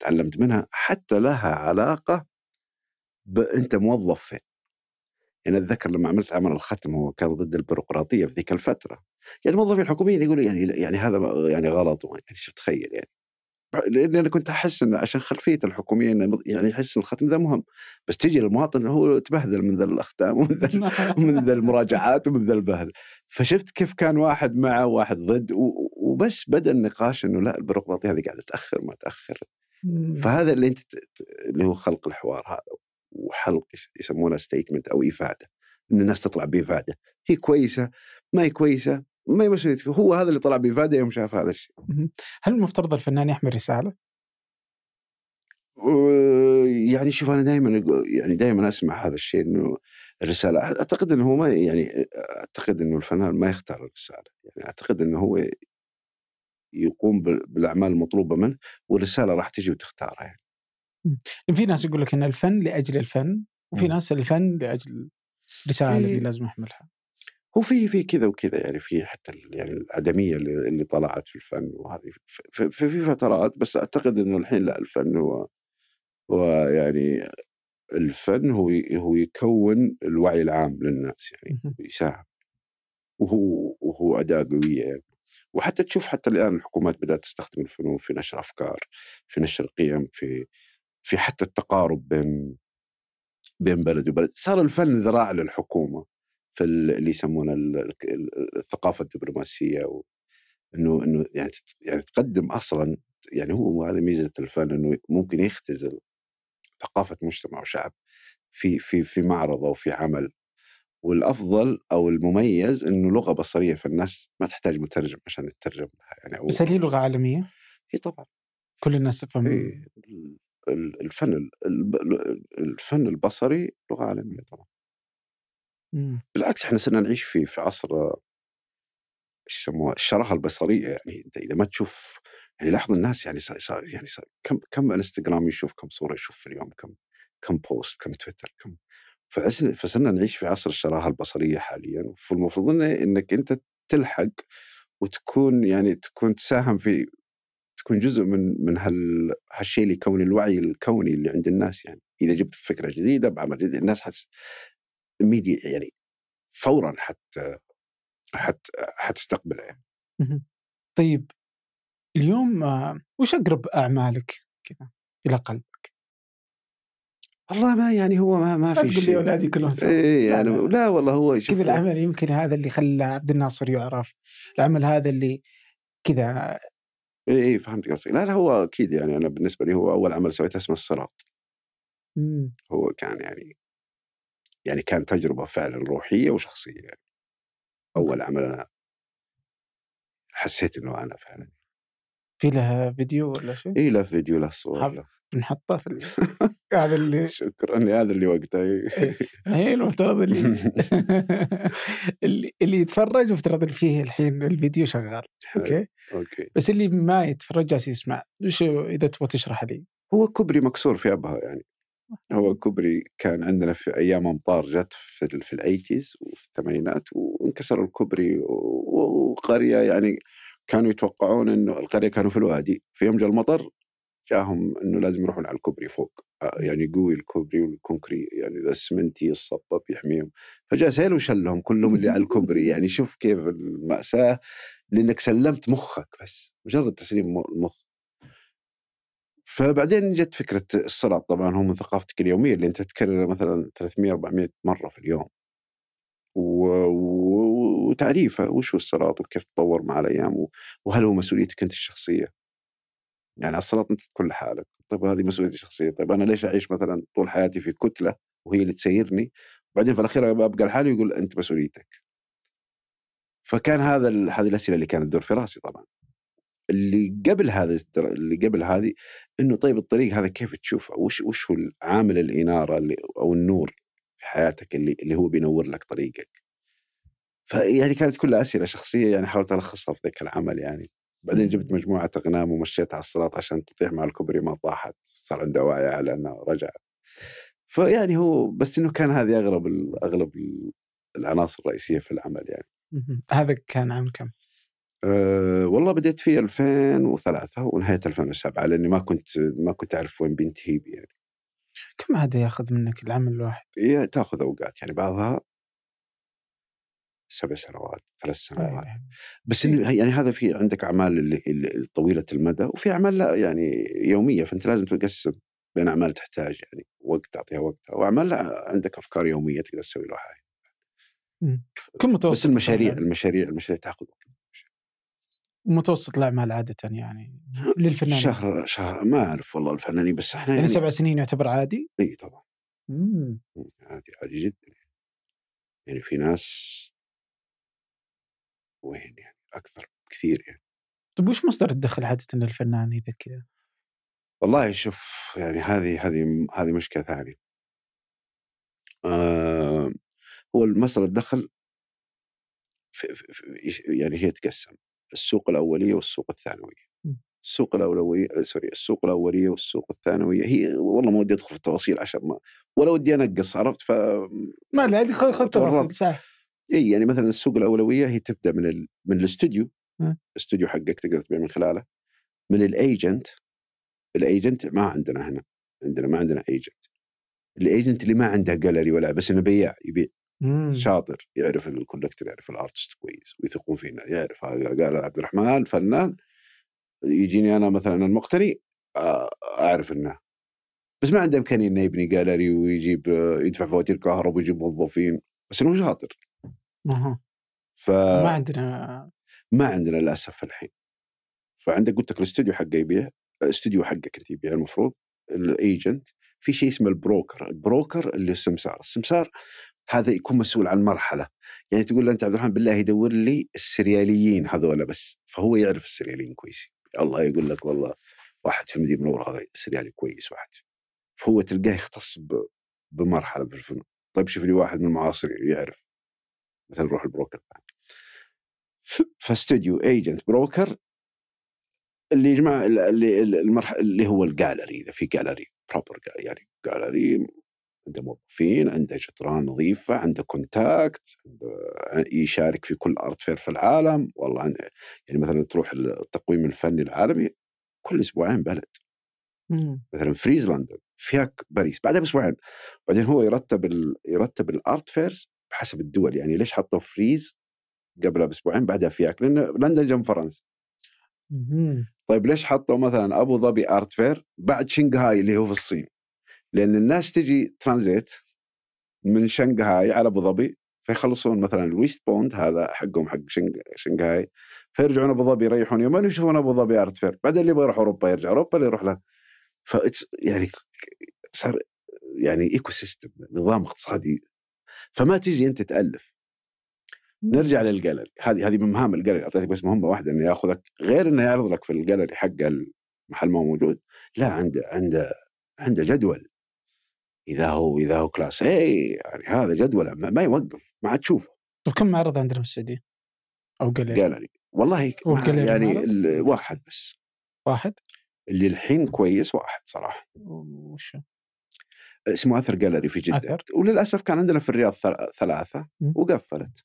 تعلمت منها، حتى لها علاقه انت موظف فين. يعني اتذكر لما عملت عمل الختم هو كان ضد البيروقراطيه في ذيك الفتره يعني الموظفين الحكوميين يقولوا يعني يعني هذا يعني غلط يعني شو تخيل يعني لاني انا كنت احس ان عشان خلفيته الحكوميه انه يعني يحس الختم ذا مهم بس تجي للمواطن هو تبهذل من ذا الاختام ومن ذا من ذا المراجعات ومن ذا البهذل فشفت كيف كان واحد مع واحد ضد وبس بدا النقاش انه لا البيروقراطيه هذه قاعده تاخر ما تاخر فهذا اللي انت اللي هو خلق الحوار هذا وحلق يسمونها ستيتمنت او افاده ان الناس تطلع بافاده هي كويسه ما هي كويسه ما هي مسؤوليتك هو هذا اللي طلع بافاده يوم شاف هذا الشيء هل المفترض الفنان يحمل رساله؟ يعني شوف انا دائما يعني دائما اسمع هذا الشيء انه الرساله اعتقد انه هو ما يعني اعتقد انه الفنان ما يختار الرساله يعني اعتقد انه هو يقوم بالاعمال المطلوبه منه والرساله راح تجي وتختارها يعني. في ناس يقول لك ان الفن لاجل الفن وفي ناس الفن لاجل الرساله اللي إيه. لازم احملها هو في في كذا وكذا يعني في حتى يعني العدميه اللي, اللي طلعت في الفن وهذه في, في فترات بس اعتقد انه الحين لا الفن هو هو يعني الفن هو هو يكون الوعي العام للناس يعني يساهم وهو وهو اداه قويه يعني وحتى تشوف حتى الان الحكومات بدات تستخدم الفنون في نشر افكار في نشر قيم في في حتى التقارب بين بين بلد وبلد صار الفن ذراع للحكومة في اللي يسمونه الثقافة الدبلوماسية و... انه انه يعني يعني تقدم اصلا يعني هو هذا ميزه الفن انه ممكن يختزل ثقافه مجتمع وشعب في في في معرض أو في عمل والافضل او المميز انه لغه بصريه فالناس ما تحتاج مترجم عشان يترجم لها يعني بس هل هي لغه عالميه؟ هي طبعا كل الناس تفهم الفن الفن البصري لغه عالميه طبعا إمم. بالعكس احنا صرنا نعيش في في عصر ايش يسموها الشراهه البصريه يعني انت اذا ما تشوف يعني لاحظ الناس يعني صار صار يعني صار كم كم انستغرام يشوف كم صوره يشوف في اليوم كم كم بوست كم تويتر كم فصرنا نعيش في عصر الشراهه البصريه حاليا فالمفروض انك انت تلحق وتكون يعني تكون تساهم في تكون جزء من من هال هالشيء اللي يكون الوعي الكوني اللي عند الناس يعني اذا جبت فكره جديده بعمل جديد الناس حتس ميديا يعني فورا حت حت حتستقبلها يعني. طيب اليوم آه، وش اقرب اعمالك كذا الى قلبك؟ والله ما يعني هو ما ما في شيء تقول لي اولادي كلهم إيه، إيه، سوا اي يعني لا, لا والله هو كيف العمل يمكن هذا اللي خلى عبد الناصر يعرف العمل هذا اللي كذا اي اي فهمت قصدي لا لا هو اكيد يعني انا بالنسبه لي هو اول عمل سويته اسمه الصراط مم. هو كان يعني يعني كان تجربه فعلا روحيه وشخصيه يعني. إمم. اول عمل انا حسيت انه انا فعلا في لها فيديو ولا شيء؟ اي له فيديو له صور بنحطه في هذا اللي شكرا هذا اللي وقته إيه. إيه، هي المفترض اللي اللي يتفرج مفترض فيه الحين الفيديو شغال اوكي اوكي بس اللي ما يتفرج جالس يسمع وش اذا تبغى تشرح لي؟ هو كوبري مكسور في ابها يعني هو كوبري كان عندنا في ايام امطار جت في, في الايتيز وفي الثمانينات وانكسر الكوبري وقريه يعني كانوا يتوقعون انه القريه كانوا في الوادي في يوم جاء المطر جاهم انه لازم يروحون على الكوبري فوق آه، يعني قوي الكوبري والكونكري يعني اذا السمنتي الصباب يحميهم فجاء سيل وشلهم كلهم اللي على الكوبري يعني شوف كيف الماساه لانك سلمت مخك بس مجرد تسليم المخ فبعدين جت فكره الصلاه طبعا هو من ثقافتك اليوميه اللي انت تكرر مثلا 300 400 مره في اليوم و... و... وتعريفه وش هو الصلاه وكيف تطور مع الايام وهل هو مسؤوليتك انت الشخصيه يعني الصلاه انت تكون لحالك طيب هذه مسؤوليتي الشخصيه طيب انا ليش اعيش مثلا طول حياتي في كتله وهي اللي تسيرني بعدين في الاخير ابقى لحالي ويقول انت مسؤوليتك فكان هذا هذه الاسئله اللي كانت تدور في راسي طبعا اللي قبل هذا اللي قبل هذه انه طيب الطريق هذا كيف تشوفه؟ وش وش هو عامل الاناره اللي او النور في حياتك اللي اللي هو بينور لك طريقك؟ فيعني كانت كلها اسئله شخصيه يعني حاولت الخصها في ذاك العمل يعني بعدين جبت مجموعه اغنام ومشيت على الصراط عشان تطيح مع الكوبري ما طاحت صار عنده وعي على انه رجع فيعني هو بس انه كان هذه اغلب اغلب العناصر الرئيسيه في العمل يعني هذا كان عام كم؟ أه والله بديت في 2003 ونهايه 2007 لاني ما كنت ما كنت اعرف وين بينتهي يعني كم هذا ياخذ منك العمل الواحد؟ هي تاخذ اوقات يعني بعضها سبع سنوات ثلاث سنوات أيه. بس إنه طيب. يعني هذا في عندك اعمال اللي طويله المدى وفي اعمال لا يعني يوميه فانت لازم تقسم بين اعمال تحتاج يعني وقت تعطيها وقتها واعمال لا عندك افكار يوميه تقدر تسوي لها إمم. كل متوسط بس المشاريع المشاريع المشاريع تاخذ وقت متوسط الاعمال عاده يعني للفنانين شهر شهر ما اعرف والله الفنانين بس احنا يعني, يعني سبع سنين يعتبر عادي؟ اي طبعا مم. عادي عادي جدا يعني في ناس وين يعني اكثر بكثير يعني طيب وش مصدر الدخل عاده للفنان اذا كذا؟ والله شوف يعني هذه هذه هذه مشكله ثانيه. آه هو مصدر الدخل في في يعني هي تقسم السوق الاوليه والسوق الثانويه إمم. السوق الاولويه آه، سوري السوق الاوليه والسوق الثانويه هي والله ما ودي ادخل في التفاصيل عشان ما ولا ودي انقص عرفت ف ما لا خذ خذ تفاصيل صح اي يعني مثلا السوق الاولويه هي تبدا من ال... من الاستوديو إيه. الاستوديو حقك تقدر تبيع من خلاله من الايجنت الايجنت ما عندنا هنا عندنا ما عندنا ايجنت الايجنت اللي ما عنده جاليري ولا بس انه بياع يبيع شاطر يعرف الكولكتر يعرف الارتست كويس ويثقون فينا يعرف هذا قال عبد الرحمن فنان يجيني انا مثلا المقتني آه، اعرف انه بس ما عنده امكانيه انه يبني جالري ويجيب يدفع فواتير كهرباء ويجيب موظفين بس انه شاطر. اها ف ما عندنا ما عندنا للاسف الحين. فعندك قلت لك الاستوديو حقه يبيع الاستوديو حقك انت يبيع المفروض الايجنت في شيء اسمه البروكر، البروكر اللي السمسار، السمسار هذا يكون مسؤول عن مرحله يعني تقول له انت عبد الرحمن بالله دور لي السرياليين هذولا بس فهو يعرف السرياليين كويسين الله يقول لك والله واحد في المدينه المنوره هذا سريالي كويس واحد فهو تلقاه يختص بمرحله في الفنون طيب شوف لي واحد من المعاصرين يعرف مثلا روح البروكر فاستوديو ايجنت بروكر اللي يجمع اللي اللي هو الجالري اذا في جالري بروبر يعني جالري عنده موظفين عنده جدران نظيفه عنده كونتاكت عنده يشارك في كل ارت فير في العالم والله يعني مثلا تروح التقويم الفني العالمي كل اسبوعين بلد مم. مثلا فريزلاند فيها باريس بعدها باسبوعين بعدين هو يرتب الـ يرتب الارت فيرز بحسب الدول يعني ليش حطوا فريز قبلها باسبوعين بعدها فياك لان لندن جنب فرنسا طيب ليش حطوا مثلا ابو ظبي ارت فير بعد شنغهاي اللي هو في الصين لان الناس تجي ترانزيت من شنغهاي على ابو ظبي فيخلصون مثلا الويست بوند هذا حقهم حق شنغهاي فيرجعون ابو ظبي يريحون يومين ويشوفون ابو ظبي ارت فير بعدين اللي يبغى يروح اوروبا يرجع اوروبا اللي يروح له ف يعني صار يعني ايكو سيستم نظام اقتصادي فما تجي انت تالف نرجع للجالري هذه هذه من مهام الجالري اعطيتك بس مهمه واحده انه ياخذك غير انه يعرض لك في الجالري حقه المحل ما موجود لا عنده عنده عنده جدول اذا هو اذا هو كلاس اي يعني هذا جدول ما, ما يوقف ما عاد تشوفه طيب كم معرض عندنا في السعوديه؟ او جاليري والله يعني واحد بس واحد؟ اللي الحين كويس واحد صراحه وش اسمه اثر جالري في جده أثر. وللاسف كان عندنا في الرياض ثلاثه وقفلت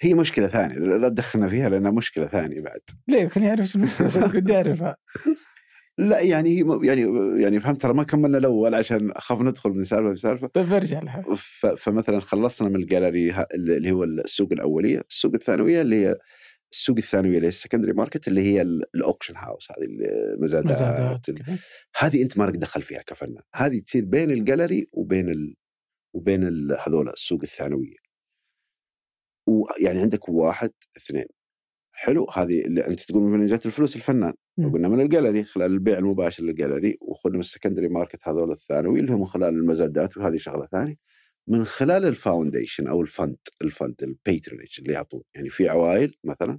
هي مشكله ثانيه لا تدخلنا فيها لانها مشكله ثانيه بعد ليه خليني اعرف المشكله بدي اعرفها لا يعني هي يعني يعني فهمت ترى ما كملنا الاول عشان اخاف ندخل من سالفه لسالفه طيب برجع لها فمثلا خلصنا من الجاليري اللي هو السوق الاوليه، السوق الثانويه اللي هي السوق الثانويه اللي هي السكندري ماركت اللي هي الاوكشن هاوس هذه المزادات, مزادات. هذه انت ما لك دخل فيها كفنان، هذه تصير بين الجاليري وبين ال... وبين ال... هذول السوق الثانويه. ويعني عندك واحد اثنين حلو هذه اللي انت تقول من جت الفلوس الفنان قلنا من الجاليري خلال البيع المباشر للجاليري وخذنا من السكندري ماركت هذول الثانوي اللي هم خلال المزادات وهذه شغله ثانيه من خلال الفاونديشن او الفند الفند الباترونج اللي يعطون يعني في عوائل مثلا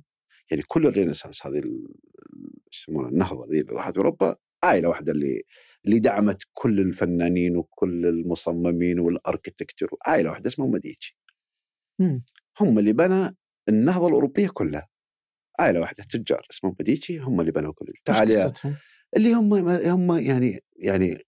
يعني كل الرينيسانس هذه يسمونها النهضه اللي راحت اوروبا عائله واحده اللي اللي دعمت كل الفنانين وكل المصممين والاركتكتشر عائله واحده اسمها مديتشي هم اللي بنى النهضه الاوروبيه كلها عائله واحده تجار اسمهم بديتشي هم اللي بنوا كل تعال يا اللي هم هم يعني يعني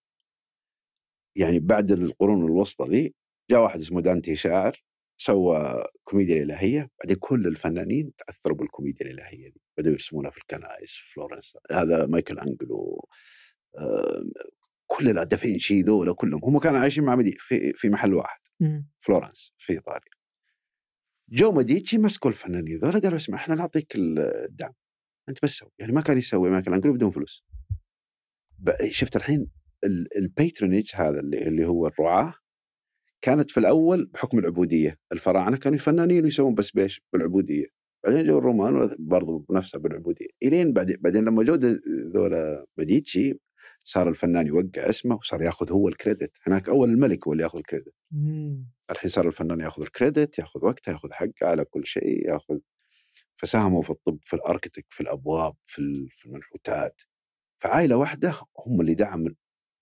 يعني بعد القرون الوسطى ذي جاء واحد اسمه دانتي شاعر سوى كوميديا الالهيه بعدين كل الفنانين تاثروا بالكوميديا الالهيه دي بداوا يرسمونها في الكنائس في فلورنسا هذا مايكل انجلو كل دافنشي ذولا كلهم هم كانوا عايشين مع في في محل واحد فلورنس في ايطاليا جو مديتشي مسكوا الفنانين ذولا قالوا اسمع احنا نعطيك الدعم انت بس سوي يعني ما كان يسوي ما كان بدون فلوس شفت الحين البيترونيج هذا اللي, اللي هو الرعاه كانت في الاول بحكم العبوديه الفراعنه كانوا فنانين ويسوون بس بيش بالعبوديه بعدين جو الرومان برضو نفسها بالعبوديه الين بعدين بعدين لما جو ذولا مديتشي صار الفنان يوقع اسمه وصار ياخذ هو الكريدت هناك اول الملك هو اللي ياخذ الكريدت الحين صار الفنان ياخذ الكريدت ياخذ وقته ياخذ حقه على كل شيء ياخذ فساهموا في الطب في الاركتك في الابواب في المنحوتات فعائله واحده هم اللي دعم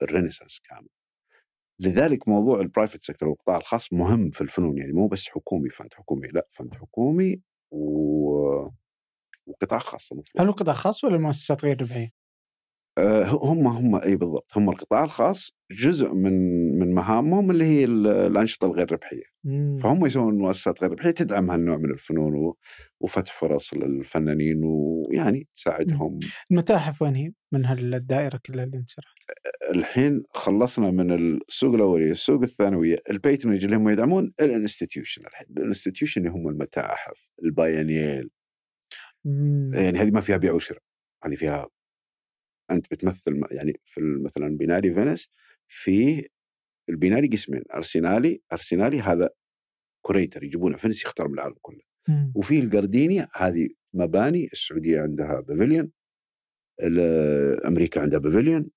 الرينيسانس كامل لذلك موضوع البرايفت سيكتور والقطاع الخاص مهم في الفنون يعني مو بس حكومي فند حكومي لا فند حكومي و... وقطاع خاص هل هو قطاع خاص ولا المؤسسات غير ربحيه؟ آه، هم هم اي بالضبط هم القطاع الخاص جزء من من مهامهم اللي هي الانشطه الغير ربحيه مم. فهم يسوون مؤسسات غير ربحيه تدعم هالنوع من الفنون وفتح فرص للفنانين ويعني إمم. تساعدهم المتاحف وين هي من هالدائره كلها اللي انت الحين خلصنا من السوق الاوليه السوق الثانويه من اللي هم يدعمون الانستتيوشن الحين الانستتيوشن اللي هم المتاحف البايانيل إمم. يعني هذه ما فيها بيع وشراء هذه فيها انت بتمثل يعني في مثلا بيناري فينس فيه البيناري قسمين ارسنالي ارسنالي هذا كوريتر يجيبونه فينس يختار من العالم كله وفي وفيه الجاردينيا هذه مباني السعوديه عندها بافيليون امريكا عندها بافيليون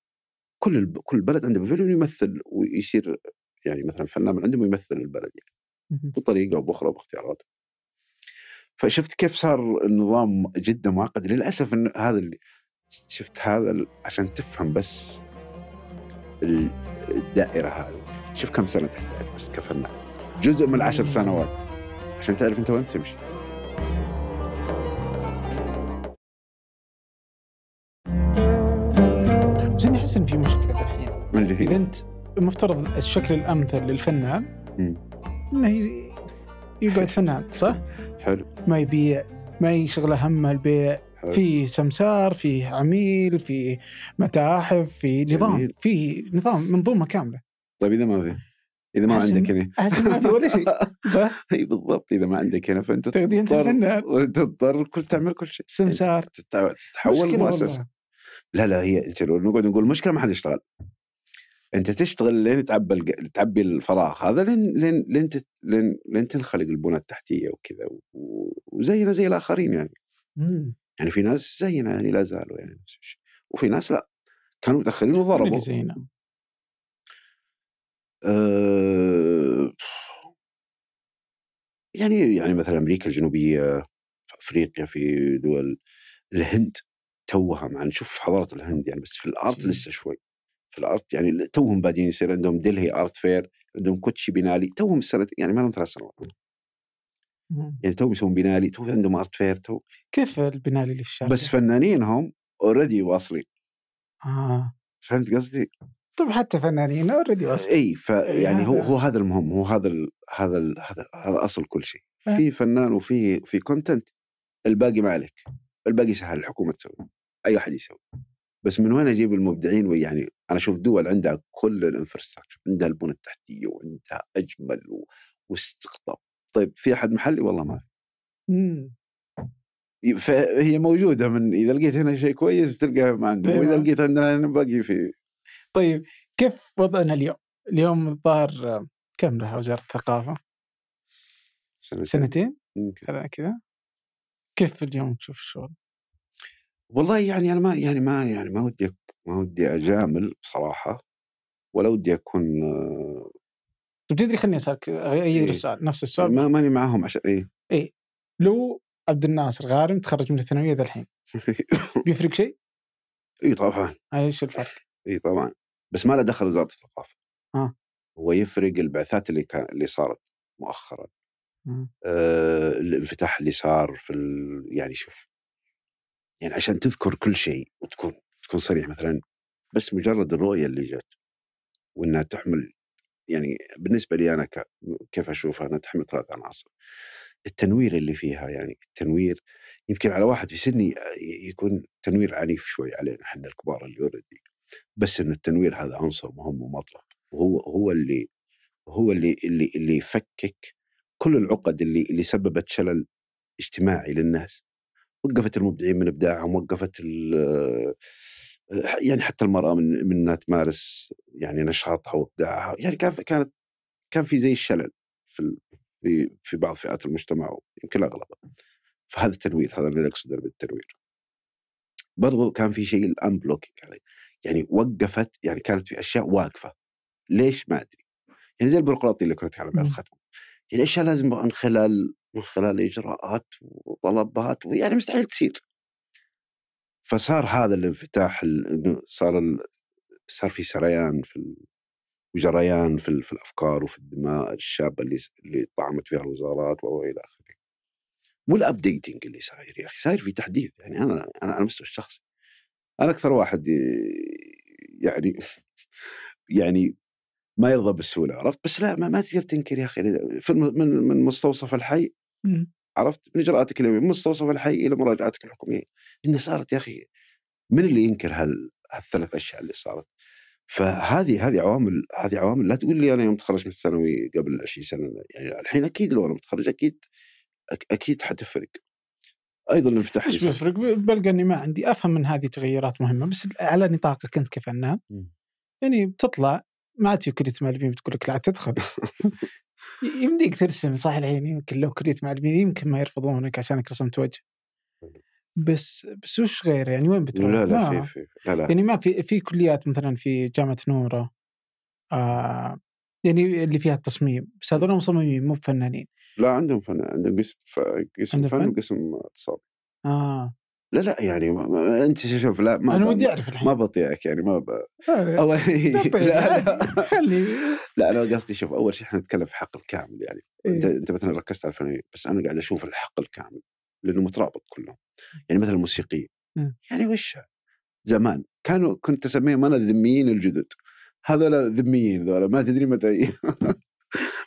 كل الب... كل بلد عنده بافيليون يمثل ويصير يعني مثلا فنان من عندهم يمثل البلد يعني بطريقه باخرى باختياراته فشفت كيف صار النظام جدا معقد للاسف ان هذا اللي شفت هذا عشان تفهم بس الدائرة هذه شوف كم سنة تحتاج بس كفنان جزء من العشر سنوات عشان تعرف أنت وين تمشي بس اني أحس إن في مشكلة الحين من اللي هي؟ إذا أنت المفترض الشكل الأمثل للفنان إنه يقعد فنان صح؟ حلو ما يبيع ما يشغله همه البيع في سمسار في عميل في متاحف في نظام في نظام منظومه كامله طيب اذا ما في اذا ما عندك هنا احس ما في ولا شيء صح؟ اي بالضبط اذا ما عندك هنا فانت طيب، تضطر تضطر كل تعمل كل شيء سمسار تتحول مؤسسه لا لا هي نقعد نقول مشكله ما حد يشتغل انت تشتغل لين تعبي تعبي الفراغ هذا لين لين لين لين, لين تنخلق البنى التحتيه وكذا وزينا زي الاخرين يعني. مم. يعني في ناس زينا يعني لا زالوا يعني نفس الشيء وفي ناس لا كانوا متاخرين وضربوا اللي زينا أه يعني يعني مثلا امريكا الجنوبيه في افريقيا في دول الهند توها مع نشوف حضاره الهند يعني بس في الارت لسه شوي في الارت يعني توهم بادين يصير عندهم دلهي ارت فير عندهم كوتشي بنالي توهم السنه يعني ما لهم ثلاث سنوات يعني تو يسوون بنالي تو عندهم ارت فير تو كيف البنالي للشارع؟ بس فنانينهم اوريدي واصلين اه فهمت قصدي؟ طب حتى فنانين اوريدي واصلين اي فيعني هو هو هذا المهم هو هذا الـ هذا الـ هذا, هذا اصل كل شيء في فنان وفي في كونتنت الباقي ما عليك الباقي سهل الحكومه تسوي اي احد يسوي بس من وين اجيب المبدعين ويعني انا اشوف دول عندها كل الانفراستراكشر عندها البنى التحتيه وعندها اجمل واستقطاب طيب في احد محلي والله ما في إمم. فهي موجوده من اذا لقيت هنا شيء كويس بتلقاه ما عندهم طيب واذا آه. لقيت عندنا باقي في طيب كيف وضعنا اليوم؟ اليوم الظاهر كم لها وزاره الثقافه؟ سنتين, سنتين؟ كذا كذا كيف اليوم تشوف الشغل؟ والله يعني انا ما يعني ما يعني ما ودي ما ودي اجامل بصراحه ولا ودي اكون طب تدري خليني اسالك اغير إيه؟ السؤال نفس طيب، السؤال ما ماني معاهم عشان اي اي لو عبد الناصر غارم تخرج من الثانويه ذا الحين بيفرق شيء؟ اي طبعا آه، ايش الفرق؟ اي طبعا بس ما له دخل وزاره الثقافه آه. هو يفرق البعثات اللي كان اللي صارت مؤخرا آه. آه الانفتاح اللي صار في ال... يعني شوف يعني عشان تذكر كل شيء وتكون تكون صريح مثلا بس مجرد الرؤيه اللي جت وانها تحمل يعني بالنسبه لي انا كيف اشوفها انا تحمل ثلاث عناصر التنوير اللي فيها يعني التنوير يمكن على واحد في سني آه، يكون تنوير عنيف شوي علينا احنا الكبار اللي اوريدي بس ان التنوير هذا عنصر مهم ومطلق وهو هو اللي هو اللي اللي اللي يفكك كل العقد اللي اللي سببت شلل اجتماعي للناس وقفت المبدعين من ابداعهم وقفت يعني حتى المراه من منها تمارس يعني نشاطها وابداعها يعني كان كانت كان في زي الشلل في في في بعض فئات المجتمع يمكن اغلبها فهذا التنوير هذا اللي اقصده بالتنوير برضو كان في شيء الان يعني يعني وقفت يعني كانت في اشياء واقفه ليش ما ادري يعني زي البيروقراطيه اللي كنت اتكلم عنها الختم يعني اشياء لازم من خلال من خلال اجراءات وطلبات ويعني مستحيل تصير فصار هذا الانفتاح انه صار صار في سريان في وجريان في, في الافكار وفي الدماء الشابه اللي اللي طعمت فيها الوزارات والى اخره. والابديتنج اللي صاير يا اخي صاير في تحديث يعني انا انا على مستوى الشخصي انا اكثر واحد آه، يعني يعني ما يرضى بالسهوله عرفت بس لا ما, ما تقدر تنكر يا اخي من من مستوصف الحي عرفت من اجراءاتك اليوميه من مستوصف الحي الى مراجعاتك الحكوميه انها صارت يا اخي من اللي ينكر هال هالثلاث اشياء اللي صارت فهذه هذه عوامل هذه عوامل لا تقول لي انا يوم تخرجت من الثانوي قبل 20 سنه يعني الحين اكيد لو انا متخرج اكيد اكيد حتفرق ايضا الانفتاح ايش بيفرق؟ بلقى اني ما عندي افهم من هذه تغيرات مهمه بس على نطاقك انت كفنان يعني بتطلع ما عاد في كليه مالبين بتقول لك لا تدخل يمديك ترسم صح الحين يمكن لو كليت معلمين يمكن ما يرفضونك عشانك رسمت وجه بس بس وش غير يعني وين بتروح؟ لا لا في في لا لا يعني ما في في كليات مثلا في جامعه نوره آه يعني اللي فيها التصميم بس هذول مصممين مو فنانين لا عندهم فن عندهم قسم قسم فن, فن وقسم اقتصاد اه لا لا يعني ما ما انت شوف لا ما انا ودي اعرف الحين ما بطيعك يعني ما ب... آه، اول طيب، لا لا خلي لا انا قصدي شوف اول شيء احنا نتكلم في حق الكامل يعني إيه؟ انت انت مثلا ركزت على الفنانين بس انا قاعد اشوف الحق الكامل لانه مترابط كلهم يعني مثلا الموسيقيين إيه. يعني وش زمان كانوا كنت اسميهم انا الذميين الجدد هذول ذميين ذولا ما تدري متى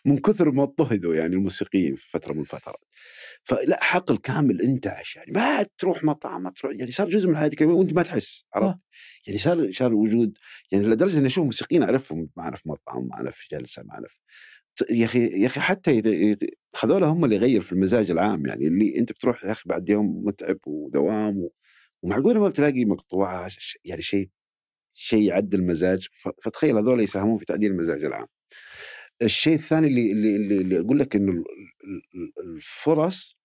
من كثر ما اضطهدوا يعني الموسيقيين في فتره من الفترات فلا حقل كامل انتعش يعني ما تروح مطعم ما تروح يعني صار جزء من حياتك وانت ما تحس عرفت؟ يعني صار صار وجود يعني لدرجه اني اشوف موسيقيين اعرفهم معنا في مطعم معنا في جلسه معنا في يا اخي يا اخي حتى هذول هم اللي يغير في المزاج العام يعني اللي انت بتروح يا اخي بعد يوم متعب ودوام ومعقوله ما بتلاقي مقطوعه يعني شيء شيء يعدل المزاج فتخيل هذول يساهمون في تعديل المزاج العام الشيء الثاني اللي اللي اللي اقول لك انه الفرص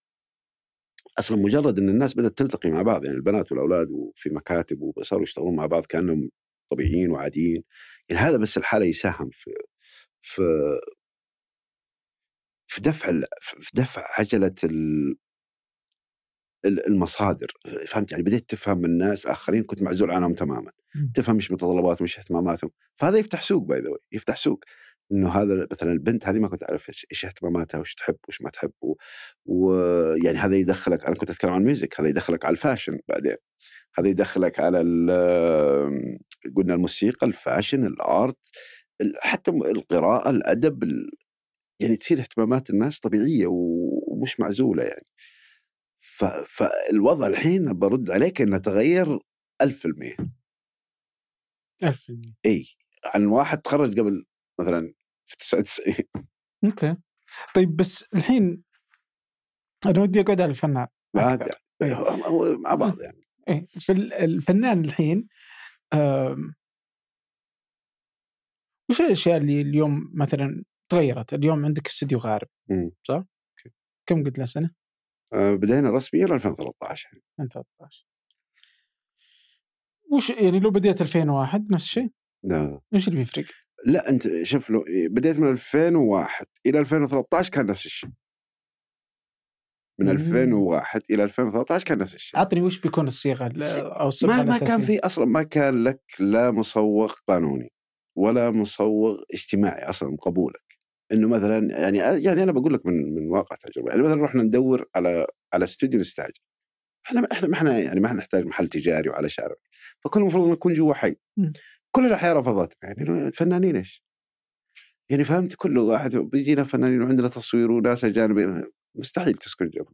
اصلا مجرد ان الناس بدات تلتقي مع بعض يعني البنات والاولاد وفي مكاتب وصاروا يشتغلون مع بعض كانهم طبيعيين وعاديين يعني هذا بس الحاله يساهم في في في دفع في دفع عجله المصادر فهمت يعني بديت تفهم من ناس اخرين كنت معزول عنهم تماما تفهم مش متطلباتهم مش اهتماماتهم فهذا يفتح سوق باي ذا يفتح سوق انه هذا مثلا البنت هذه ما كنت اعرف ايش اهتماماتها وايش تحب وايش ما تحب ويعني هذا يدخلك انا كنت اتكلم عن الميوزك هذا يدخلك على الفاشن بعدين هذا يدخلك على قلنا الموسيقى الفاشن الارت حتى القراءه الادب يعني تصير اهتمامات الناس طبيعيه ومش معزوله يعني فالوضع الحين برد عليك انه تغير 1000% 1000% اي عن واحد تخرج قبل مثلا في 99 اوكي طيب بس الحين انا ودي اقعد على الفنان عادي يعني. إيه. مع بعض يعني ايه الفنان الحين وش الاشياء اللي اليوم مثلا تغيرت اليوم عندك استديو غارب صح؟ كم قلت له سنه؟ أه بدينا رسميا 2013 2013 وش يعني لو بديت 2001 نفس الشيء؟ لا نعم. ايش اللي بيفرق؟ لا انت شوف لو بديت من 2001 الى 2013 كان نفس الشيء من 2001 الى 2013 كان نفس الشيء اعطني وش بيكون الصيغه او الصيغه ما, ما كان في اصلا ما كان لك لا مسوق قانوني ولا مسوق اجتماعي اصلا قبولك انه مثلا يعني يعني انا بقول لك من من واقع تجربه يعني مثلا رحنا ندور على على استوديو نستاجر احنا احنا ما احنا يعني ما نحتاج محل تجاري وعلى شارع فكل المفروض نكون جوا حي كل الأحياء رفضت يعني الفنانين إيش يعني فهمت كل واحد بيجينا فنانين وعندنا تصوير وناس أجانب مستحيل تسكن جنبهم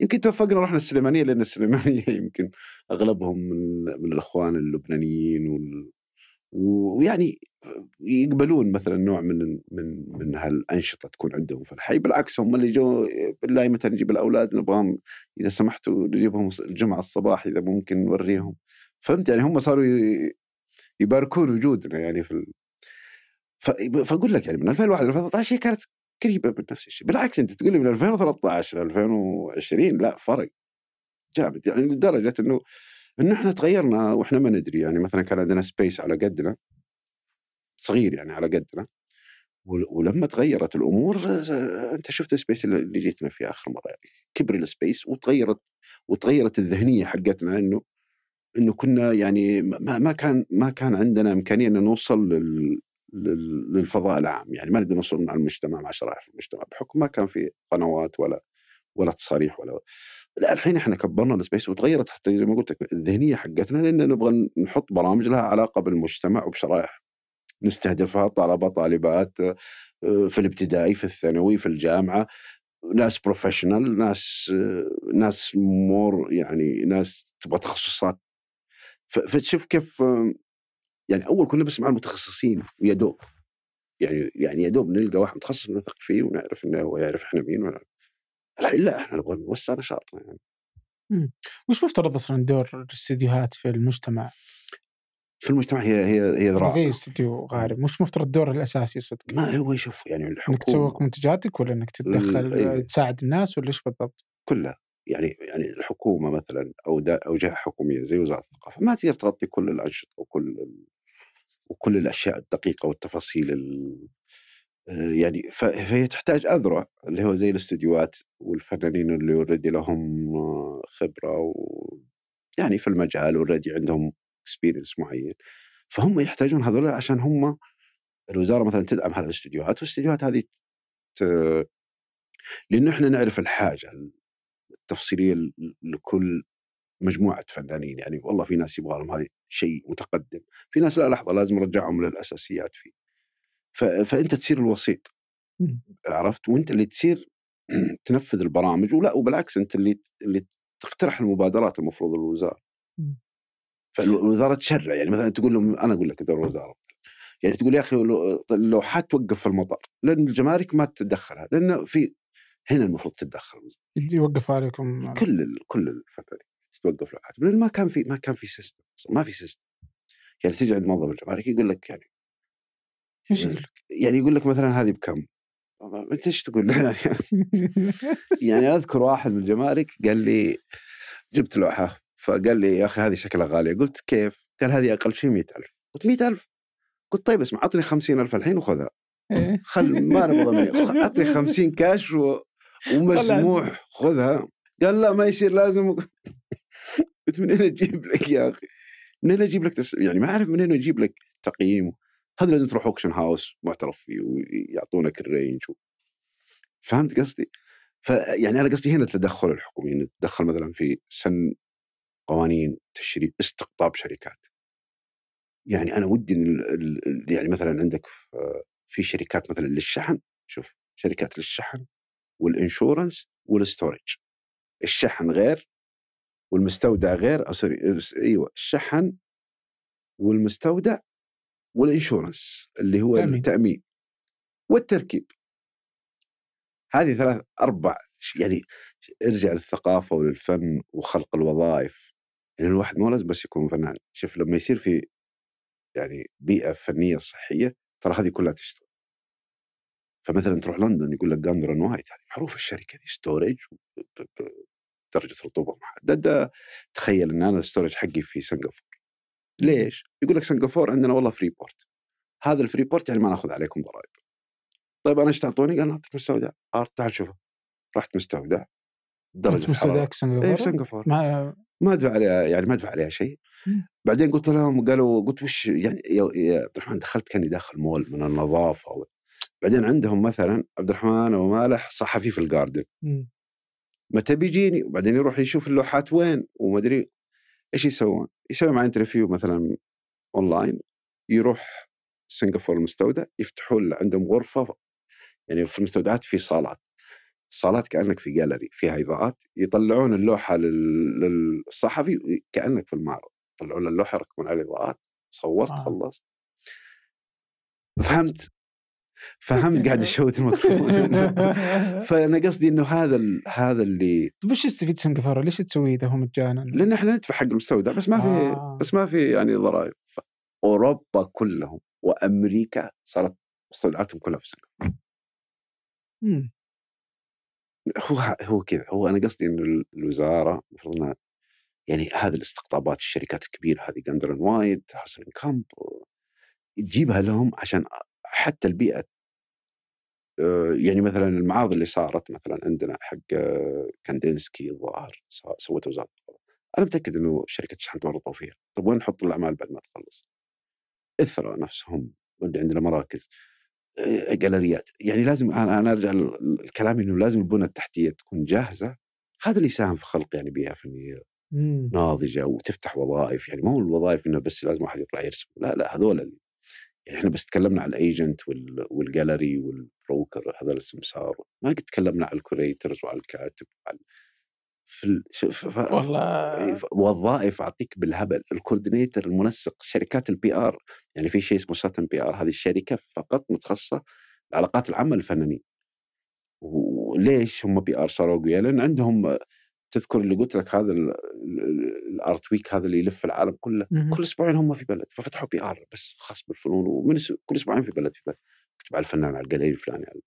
يمكن توفقنا رحنا السليمانية لأن السليمانية يمكن أغلبهم من, من الإخوان اللبنانيين وال... ويعني يقبلون مثلا نوع من من من هالانشطه تكون عندهم في الحي بالعكس هم اللي جو بالله متى نجيب الاولاد نبغاهم اذا سمحتوا نجيبهم الجمعه الصباح اذا ممكن نوريهم فهمت يعني هم صاروا يباركون وجودنا يعني في ال... ف... فاقول لك يعني من 2001 ل 2013 هي كانت قريبه من نفس الشيء بالعكس انت تقول لي من 2013 ل 2020 لا فرق جامد يعني لدرجه انه انه احنا تغيرنا واحنا ما ندري يعني مثلا كان عندنا سبيس على قدنا صغير يعني على قدنا ولما تغيرت الامور انت شفت السبيس اللي جيتنا فيه اخر مره يعني كبر السبيس وتغيرت وتغيرت الذهنيه حقتنا انه انه كنا يعني ما, ما كان ما كان عندنا امكانيه ان نوصل لل للفضاء العام يعني ما نقدر نوصل مع المجتمع مع شرائح المجتمع بحكم ما كان في قنوات ولا ولا تصاريح ولا لا الحين احنا كبرنا السبيس وتغيرت حتى زي ما قلت لك الذهنيه حقتنا لان نبغى نحط برامج لها علاقه بالمجتمع وبشرائح نستهدفها طلبه طالبات آه، في الابتدائي في الثانوي في الجامعه ناس بروفيشنال ناس آه، ناس مور يعني ناس تبغى تخصصات فتشوف كيف يعني اول كنا بس مع المتخصصين ويا دوب يعني يعني يا دوب نلقى واحد متخصص نثق فيه ونعرف انه هو يعرف احنا مين ولا الحين لا احنا نبغى نوسع نشاطنا يعني. امم وش مفترض اصلا دور الاستديوهات في المجتمع؟ في المجتمع هي هي هي ذراع زي استديو غارب مش مفترض الدور الاساسي صدق ما هو يشوف يعني الحكومه انك تسوق منتجاتك ولا انك تتدخل تساعد الناس ولا ايش بالضبط؟ كلها يعني يعني الحكومه مثلا او او جهه حكوميه زي وزاره الثقافه ما تقدر تغطي كل الانشطه وكل وكل الاشياء الدقيقه والتفاصيل آه، يعني فهي تحتاج أذرع اللي هو زي الاستديوهات والفنانين اللي اوريدي لهم آه، خبرة و يعني في المجال اوريدي عندهم اكسبيرينس معين فهم يحتاجون هذول عشان هم الوزارة مثلا تدعم هذه الاستديوهات والاستديوهات هذه ت... لأنه احنا نعرف الحاجة تفصيليه لكل مجموعه فنانين يعني والله في ناس يبغى لهم هذا شيء متقدم في ناس لا لحظه لازم ارجعهم للاساسيات فيه فانت تصير الوسيط عرفت وانت اللي تصير تنفذ البرامج ولا وبالعكس انت اللي اللي تقترح المبادرات المفروض الوزاره فالوزاره تشرع يعني مثلا تقول لهم انا اقول لك دور الوزاره يعني تقول يا اخي اللوحات توقف في المطار لان الجمارك ما تتدخلها لان في هنا المفروض تتدخل يوقف عليكم آه. كل كل الفتره توقف لوحات ما كان في ما كان في سيستم ما في سيستم يعني تجي عند منظمه الجمارك يقول لك يعني ايش آه، يقول لك؟ يعني يقول لك مثلا هذه بكم؟ انت ايش تقول يعني, يعني اذكر واحد من الجمارك قال لي جبت لوحه فقال لي يا اخي هذه شكلها غاليه قلت كيف؟ قال هذه اقل شيء 100000 قلت 100000 قلت طيب اسمع اعطني 50000 الحين وخذها إيه. خل ما نبغى اعطني 50 كاش و... ومسموح خذها قال لا ما يصير لازم قلت من هنا اجيب لك يا اخي من هنا اجيب لك تس... يعني ما اعرف من هنا اجيب لك تقييم هذا لازم تروح اوكشن هاوس معترف فيه ويعطونك الرينج و... فهمت قصدي؟ فيعني انا قصدي هنا التدخل الحكومي انه تدخل مثلا في سن قوانين تشريع استقطاب شركات يعني انا ودي يعني مثلا عندك آه، في شركات مثلا للشحن شوف شركات للشحن والانشورنس والستورج الشحن غير والمستودع غير سوري ايوه الشحن والمستودع والانشورنس اللي هو تأمين. التامين والتركيب هذه ثلاث اربع يعني ارجع للثقافه وللفن وخلق الوظائف يعني الواحد مو لازم بس يكون فنان شوف لما يصير في يعني بيئه فنيه صحيه ترى هذه كلها تشتغل فمثلا تروح لندن يقول لك جاندر وايت هذه معروفه الشركه دي ستورج درجه رطوبه محدده تخيل ان انا الستورج حقي في سنغافوره ليش؟ يقول لك سنغافوره عندنا والله فري بورت هذا الفري بورت يعني ما ناخذ عليكم ضرائب طيب انا ايش تعطوني؟ قال نعطيك مستودع ار تعال شوف رحت مستودع درجه مستودعك سنغافور؟ اي في سنغافوره ما ادفع عليها يعني ما ادفع عليها شيء بعدين قلت لهم قالوا قلت وش يعني يا عبد الرحمن دخلت كاني داخل مول من النظافه بعدين عندهم مثلا عبد الرحمن ابو مالح صحفي في الجاردن متى بيجيني وبعدين يروح يشوف اللوحات وين وما ادري ايش يسوون يسوي معي انترفيو مثلا اونلاين يروح سنغافوره المستودع يفتحون عندهم غرفه يعني في المستودعات في صالات صالات كانك في جاليري فيها اضاءات يطلعون اللوحه للصحفي كانك في المعرض يطلعون اللوحه يركبون عليها اضاءات صورت آه. خلصت فهمت فهمت قاعد يشوت الميكروفون فانا قصدي انه هذا ال... هذا اللي طيب وش يستفيد سنغافوره؟ ليش تسوي اذا هو مجانا؟ لان احنا ندفع حق المستودع بس ما في آه. بس ما في يعني ضرائب اوروبا كلهم وامريكا صارت مستودعاتهم كلها في سنغافوره هو هو كذا هو انا قصدي انه الوزاره المفروض انها يعني هذه الاستقطابات الشركات الكبيره هذه جندر وايد حسن كامب تجيبها لهم عشان حتى البيئه آه، يعني مثلا المعارض اللي صارت مثلا عندنا حق آه، كاندينسكي الظاهر سوته وزاره انا متاكد انه شركه شحن تورطوا فيها، طيب وين نحط الاعمال بعد ما تخلص؟ اثرى نفسهم واللي عندنا مراكز آه، جاليريات يعني لازم انا ارجع لكلامي انه لازم البنى التحتيه تكون جاهزه هذا اللي يساهم في خلق يعني بيئه فنيه إمم. ناضجه وتفتح وظائف يعني مو الوظائف انه بس لازم واحد يطلع يرسم لا لا هذول اللي يعني احنا بس تكلمنا على الايجنت والجاليري والبروكر هذا السمسار ما قد تكلمنا على الكوريترز وعلى الكاتب وعلى في ال... ف... والله إيه، وظائف اعطيك بالهبل الكوردينيتر المنسق شركات البي ار يعني في شيء اسمه ساتن بي ار هذه الشركه فقط متخصصه العلاقات العامه للفنانين وليش هم بي ار صاروا لان عندهم تذكر اللي قلت لك هذا الارت ويك هذا اللي يلف العالم كله مم. كل اسبوعين هم في بلد ففتحوا بي ار بس خاص بالفنون ومن كل اسبوعين في بلد في بلد كتب على الفنان على الجاليري الفلاني على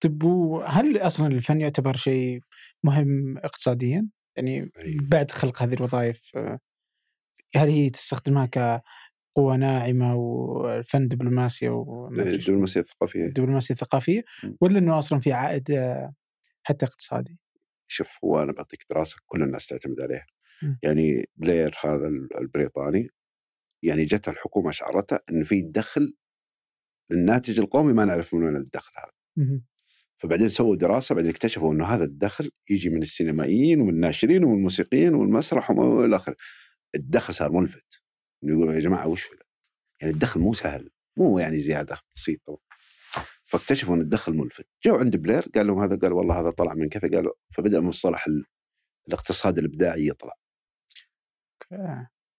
طب وهل اصلا الفن يعتبر شيء مهم اقتصاديا؟ يعني أي. بعد خلق هذه الوظائف آه، هل هي تستخدمها كقوة ناعمة والفن دبلوماسية إيه، دبلوماسية ثقافية دبلوماسية ثقافية ولا انه اصلا في عائد آه، حتى اقتصادي؟ شوف هو انا بعطيك دراسه كل الناس تعتمد عليها م. إمم. يعني بلير هذا البريطاني يعني جت الحكومه شعرتها ان في دخل للناتج القومي ما نعرف من وين الدخل هذا م. فبعدين سووا دراسه بعدين اكتشفوا انه هذا الدخل يجي من السينمائيين ومن الناشرين ومن الموسيقيين ومن المسرح والى اخره الدخل صار ملفت يقولوا يا جماعه وش يعني الدخل مو سهل مو يعني زياده بسيطه فاكتشفوا ان الدخل ملفت جو عند بلير قال لهم هذا قال والله هذا طلع من كذا قالوا فبدا مصطلح الاقتصاد الابداعي يطلع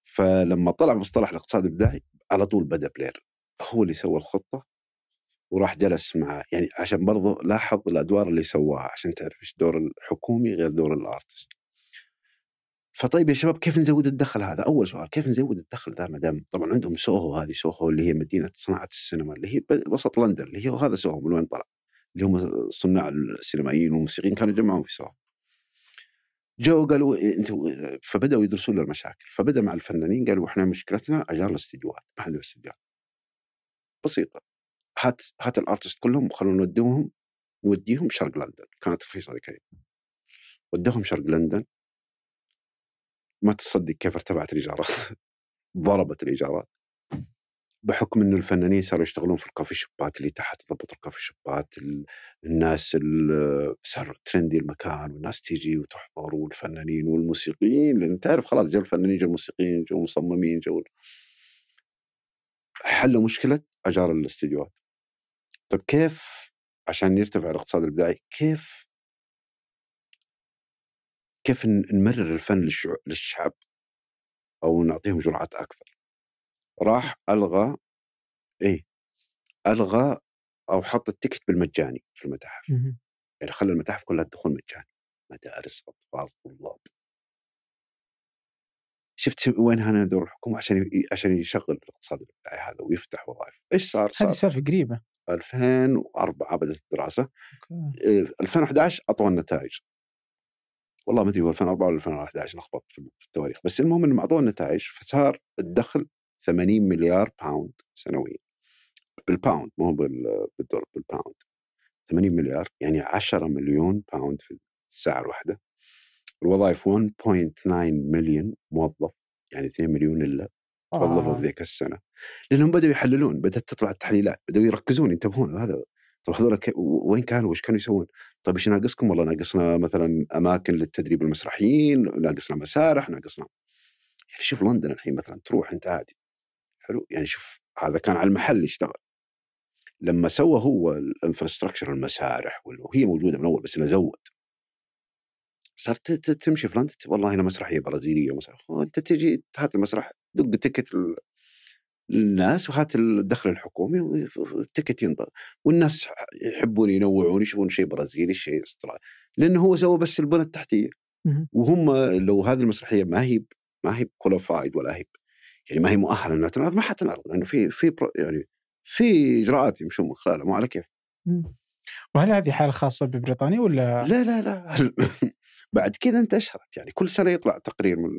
فلما طلع مصطلح الاقتصاد الابداعي على طول بدا بلير هو اللي سوى الخطه وراح جلس مع يعني عشان برضه لاحظ الادوار اللي سواها عشان تعرف ايش دور الحكومي غير دور الارتست فطيب يا شباب كيف نزود الدخل هذا؟ اول سؤال كيف نزود الدخل ذا ما دام طبعا عندهم سوهو هذه سوهو اللي هي مدينه صناعه السينما اللي هي وسط لندن اللي هي هذا سوهو من وين طلع؟ اللي هم صناع السينمائيين والموسيقيين كانوا يجمعون في سوهو. جو قالوا إيه، انتوا فبداوا يدرسون المشاكل فبدا مع الفنانين قالوا احنا مشكلتنا اجار الاستديوهات ما عندنا استديوهات بسيطه هات هات الارتست كلهم وخلونا نوديهم نوديهم شرق لندن كانت رخيصه ذيك ودهم شرق لندن ما تصدق كيف ارتفعت الايجارات ضربت الايجارات بحكم انه الفنانين صاروا يشتغلون في الكوفي شوبات اللي تحت ضبط الكوفي شوبات الناس صار ترندي المكان والناس تيجي وتحضر والفنانين والموسيقيين لان تعرف خلاص جو الفنانين جو الموسيقيين جو المصممين جو حلوا مشكله اجار الاستديوهات طيب كيف عشان يرتفع الاقتصاد الابداعي كيف كيف نمرر الفن للشعب او نعطيهم جرعات اكثر راح الغى ايه الغى او حط التكت بالمجاني في المتاحف يعني خلى المتاحف كلها الدخول مجاني مدارس اطفال طلاب شفت وين هنا دور الحكومه عشان عشان يشغل الاقتصاد الابداعي هذا ويفتح وظائف ايش صار؟ صار هذه السالفه قريبه 2004 بدات الدراسه 2011 اعطوا النتائج والله ما ادري هو 2004 ولا 2011 لخبط في التواريخ بس المهم انهم اعطوه النتائج فصار الدخل 80 مليار باوند سنويا بالباوند مو بالدولار بالباوند 80 مليار يعني 10 مليون باوند في الساعه الواحده الوظائف 1.9 مليون موظف يعني 2 مليون الا توظفوا آه. في ذيك السنه لانهم بداوا يحللون بدات تطلع التحليلات بداوا يركزون ينتبهون هذا طب هذول وين كانوا وش كانوا يسوون؟ طيب ايش ناقصكم؟ والله ناقصنا مثلا اماكن للتدريب المسرحيين، ناقصنا مسارح، ناقصنا يعني شوف لندن الحين مثلا تروح انت عادي حلو يعني شوف هذا كان على المحل يشتغل لما سوى هو الانفراستراكشر المسارح وهي موجوده من اول بس انه زود صرت تمشي في لندن والله هنا مسرحيه برازيليه ومسرح وانت تجي هات المسرح دق تكت للناس وهات الدخل الحكومي والتكت ينضغ والناس يحبون ينوعون يشوفون شيء برازيلي شيء استرالي لانه هو سوى بس البنى التحتيه وهم لو هذه المسرحيه ما هي ما هي كواليفايد ولا هي يعني ما هي مؤهله انها تنعرض ما حتنعرض لانه في في يعني في اجراءات يمشون من خلالها مو على كيف وهل هذه حاله خاصه ببريطانيا ولا لا لا لا بعد كذا انتشرت يعني كل سنه يطلع تقرير من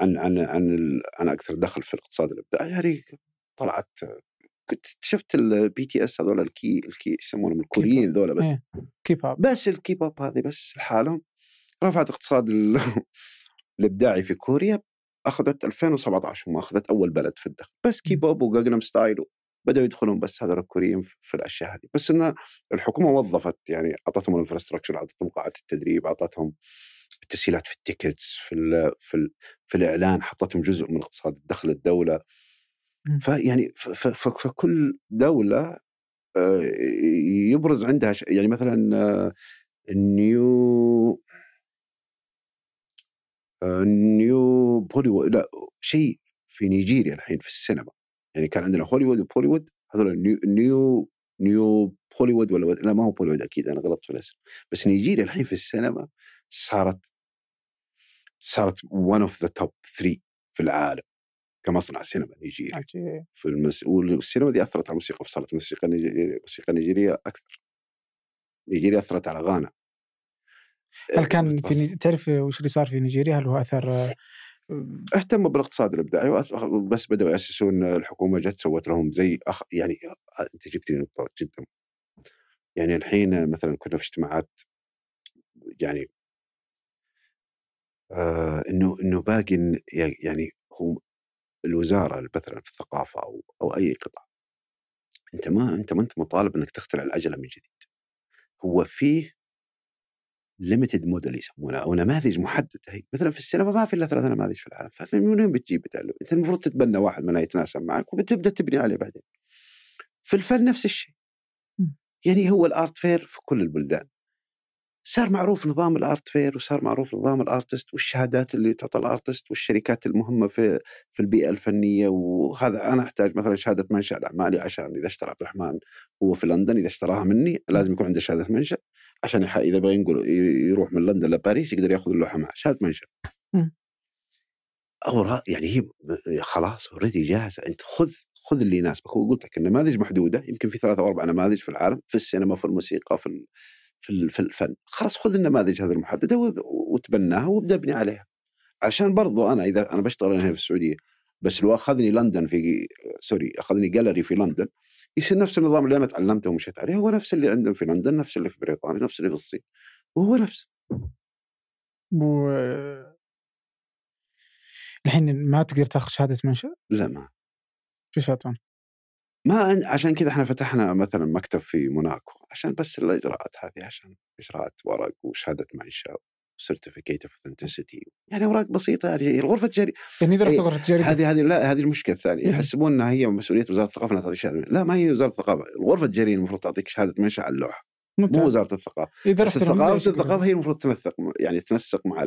عن عن عن عن اكثر دخل في الاقتصاد الابداعي يعني طلعت كنت شفت البي تي اس هذول الكي الكي يسمونهم الكوريين ذولا بس ايه. كيب اب بس الكيب اب هذه بس لحالهم رفعت اقتصاد الابداعي في كوريا اخذت 2017 هم اخذت اول بلد في الدخل بس كيب اب وجاجنم ستايل بداوا يدخلون بس هذول الكوريين في الاشياء هذه بس ان الحكومه وظفت يعني اعطتهم الانفراستراكشر اعطتهم قاعات التدريب اعطتهم التسهيلات في التيكتس في الـ في الـ في الاعلان حطتهم جزء من اقتصاد دخل الدوله فيعني فكل دوله آه، يبرز عندها ش... يعني مثلا آه، نيو آه، نيو بوليوود لا شيء في نيجيريا الحين في السينما يعني كان عندنا هوليوود وبوليوود هذول نيو نيو بوليوود ولا لا ما هو بوليوود اكيد انا غلطت في الاسم بس نيجيريا الحين في السينما صارت صارت ون اوف ذا توب 3 في العالم كمصنع سينما نيجيري عجيب في المس... والسينما دي اثرت على الموسيقى فصارت الموسيقى النيجيريه الموسيقى النيجيريه اكثر نيجيريا اثرت على غانا آه، هل كان في نيج... تعرف وش اللي صار في نيجيريا هل هو اثر اهتموا بالاقتصاد الابداعي بس بداوا ياسسون الحكومه جت سوت لهم زي أخ يعني انت جبت لي نقطه جدا يعني الحين مثلا كنا في اجتماعات يعني آه انه انه باقي يعني هو الوزاره مثلا في الثقافه او او اي قطاع انت ما انت ما انت مطالب انك تخترع العجله من جديد هو فيه ليمتد موديل يسمونها او نماذج محدده هي مثلا في السينما ما في الا ثلاث نماذج في العالم فمن وين بتجيب انت المفروض تتبنى واحد منها يتناسب معك وبتبدا تبني عليه بعدين في الفن نفس الشيء يعني هو الارت فير في كل البلدان صار معروف نظام الارت فير وصار معروف نظام الارتست والشهادات اللي تعطى الارتست والشركات المهمه في في البيئه الفنيه وهذا انا احتاج مثلا شهاده منشا لاعمالي عشان اذا اشترى عبد الرحمن هو في لندن اذا اشتراها مني لازم يكون عنده شهاده منشا عشان اذا بغى ينقل يروح من لندن لباريس يقدر ياخذ اللوحه معه شهاده منشا او يعني هي خلاص اوريدي جاهزه انت خذ خذ اللي يناسبك وقلت لك النماذج محدوده يمكن في ثلاثة او اربع نماذج في العالم في السينما في الموسيقى في في في الفن خلاص خذ النماذج هذه المحدده وتبناها وابدا ابني عليها عشان برضو انا اذا انا بشتغل هنا في السعوديه بس لو اخذني لندن في سوري اخذني جاليري في لندن يصير نفس النظام اللي انا تعلمته ومشيت عليه هو نفس اللي عندهم في لندن نفس اللي في بريطانيا نفس اللي في الصين وهو نفسه و... الحين ما تقدر تاخذ شهاده منشا؟ لا ما شو شرطان؟ ما عشان كذا احنا فتحنا مثلا مكتب في موناكو عشان بس الاجراءات هذه عشان اجراءات ورق وشهاده معيشه سيرتيفيكيت اوف اثنتسيتي يعني اوراق بسيطه يعني غرفه التجاريه يعني اذا رحت إيه، غرفه التجاريه هذه هذه لا هذه المشكله الثانيه يحسبون انها هي مسؤوليه وزاره الثقافه انها تعطيك شهاده لا ما هي وزاره الثقافه الغرفه التجاريه المفروض تعطيك شهاده منشا على اللوحه مو وزاره الثقافه اذا رحت الثقافه الثقافه هي المفروض تنسق يعني تنسق مع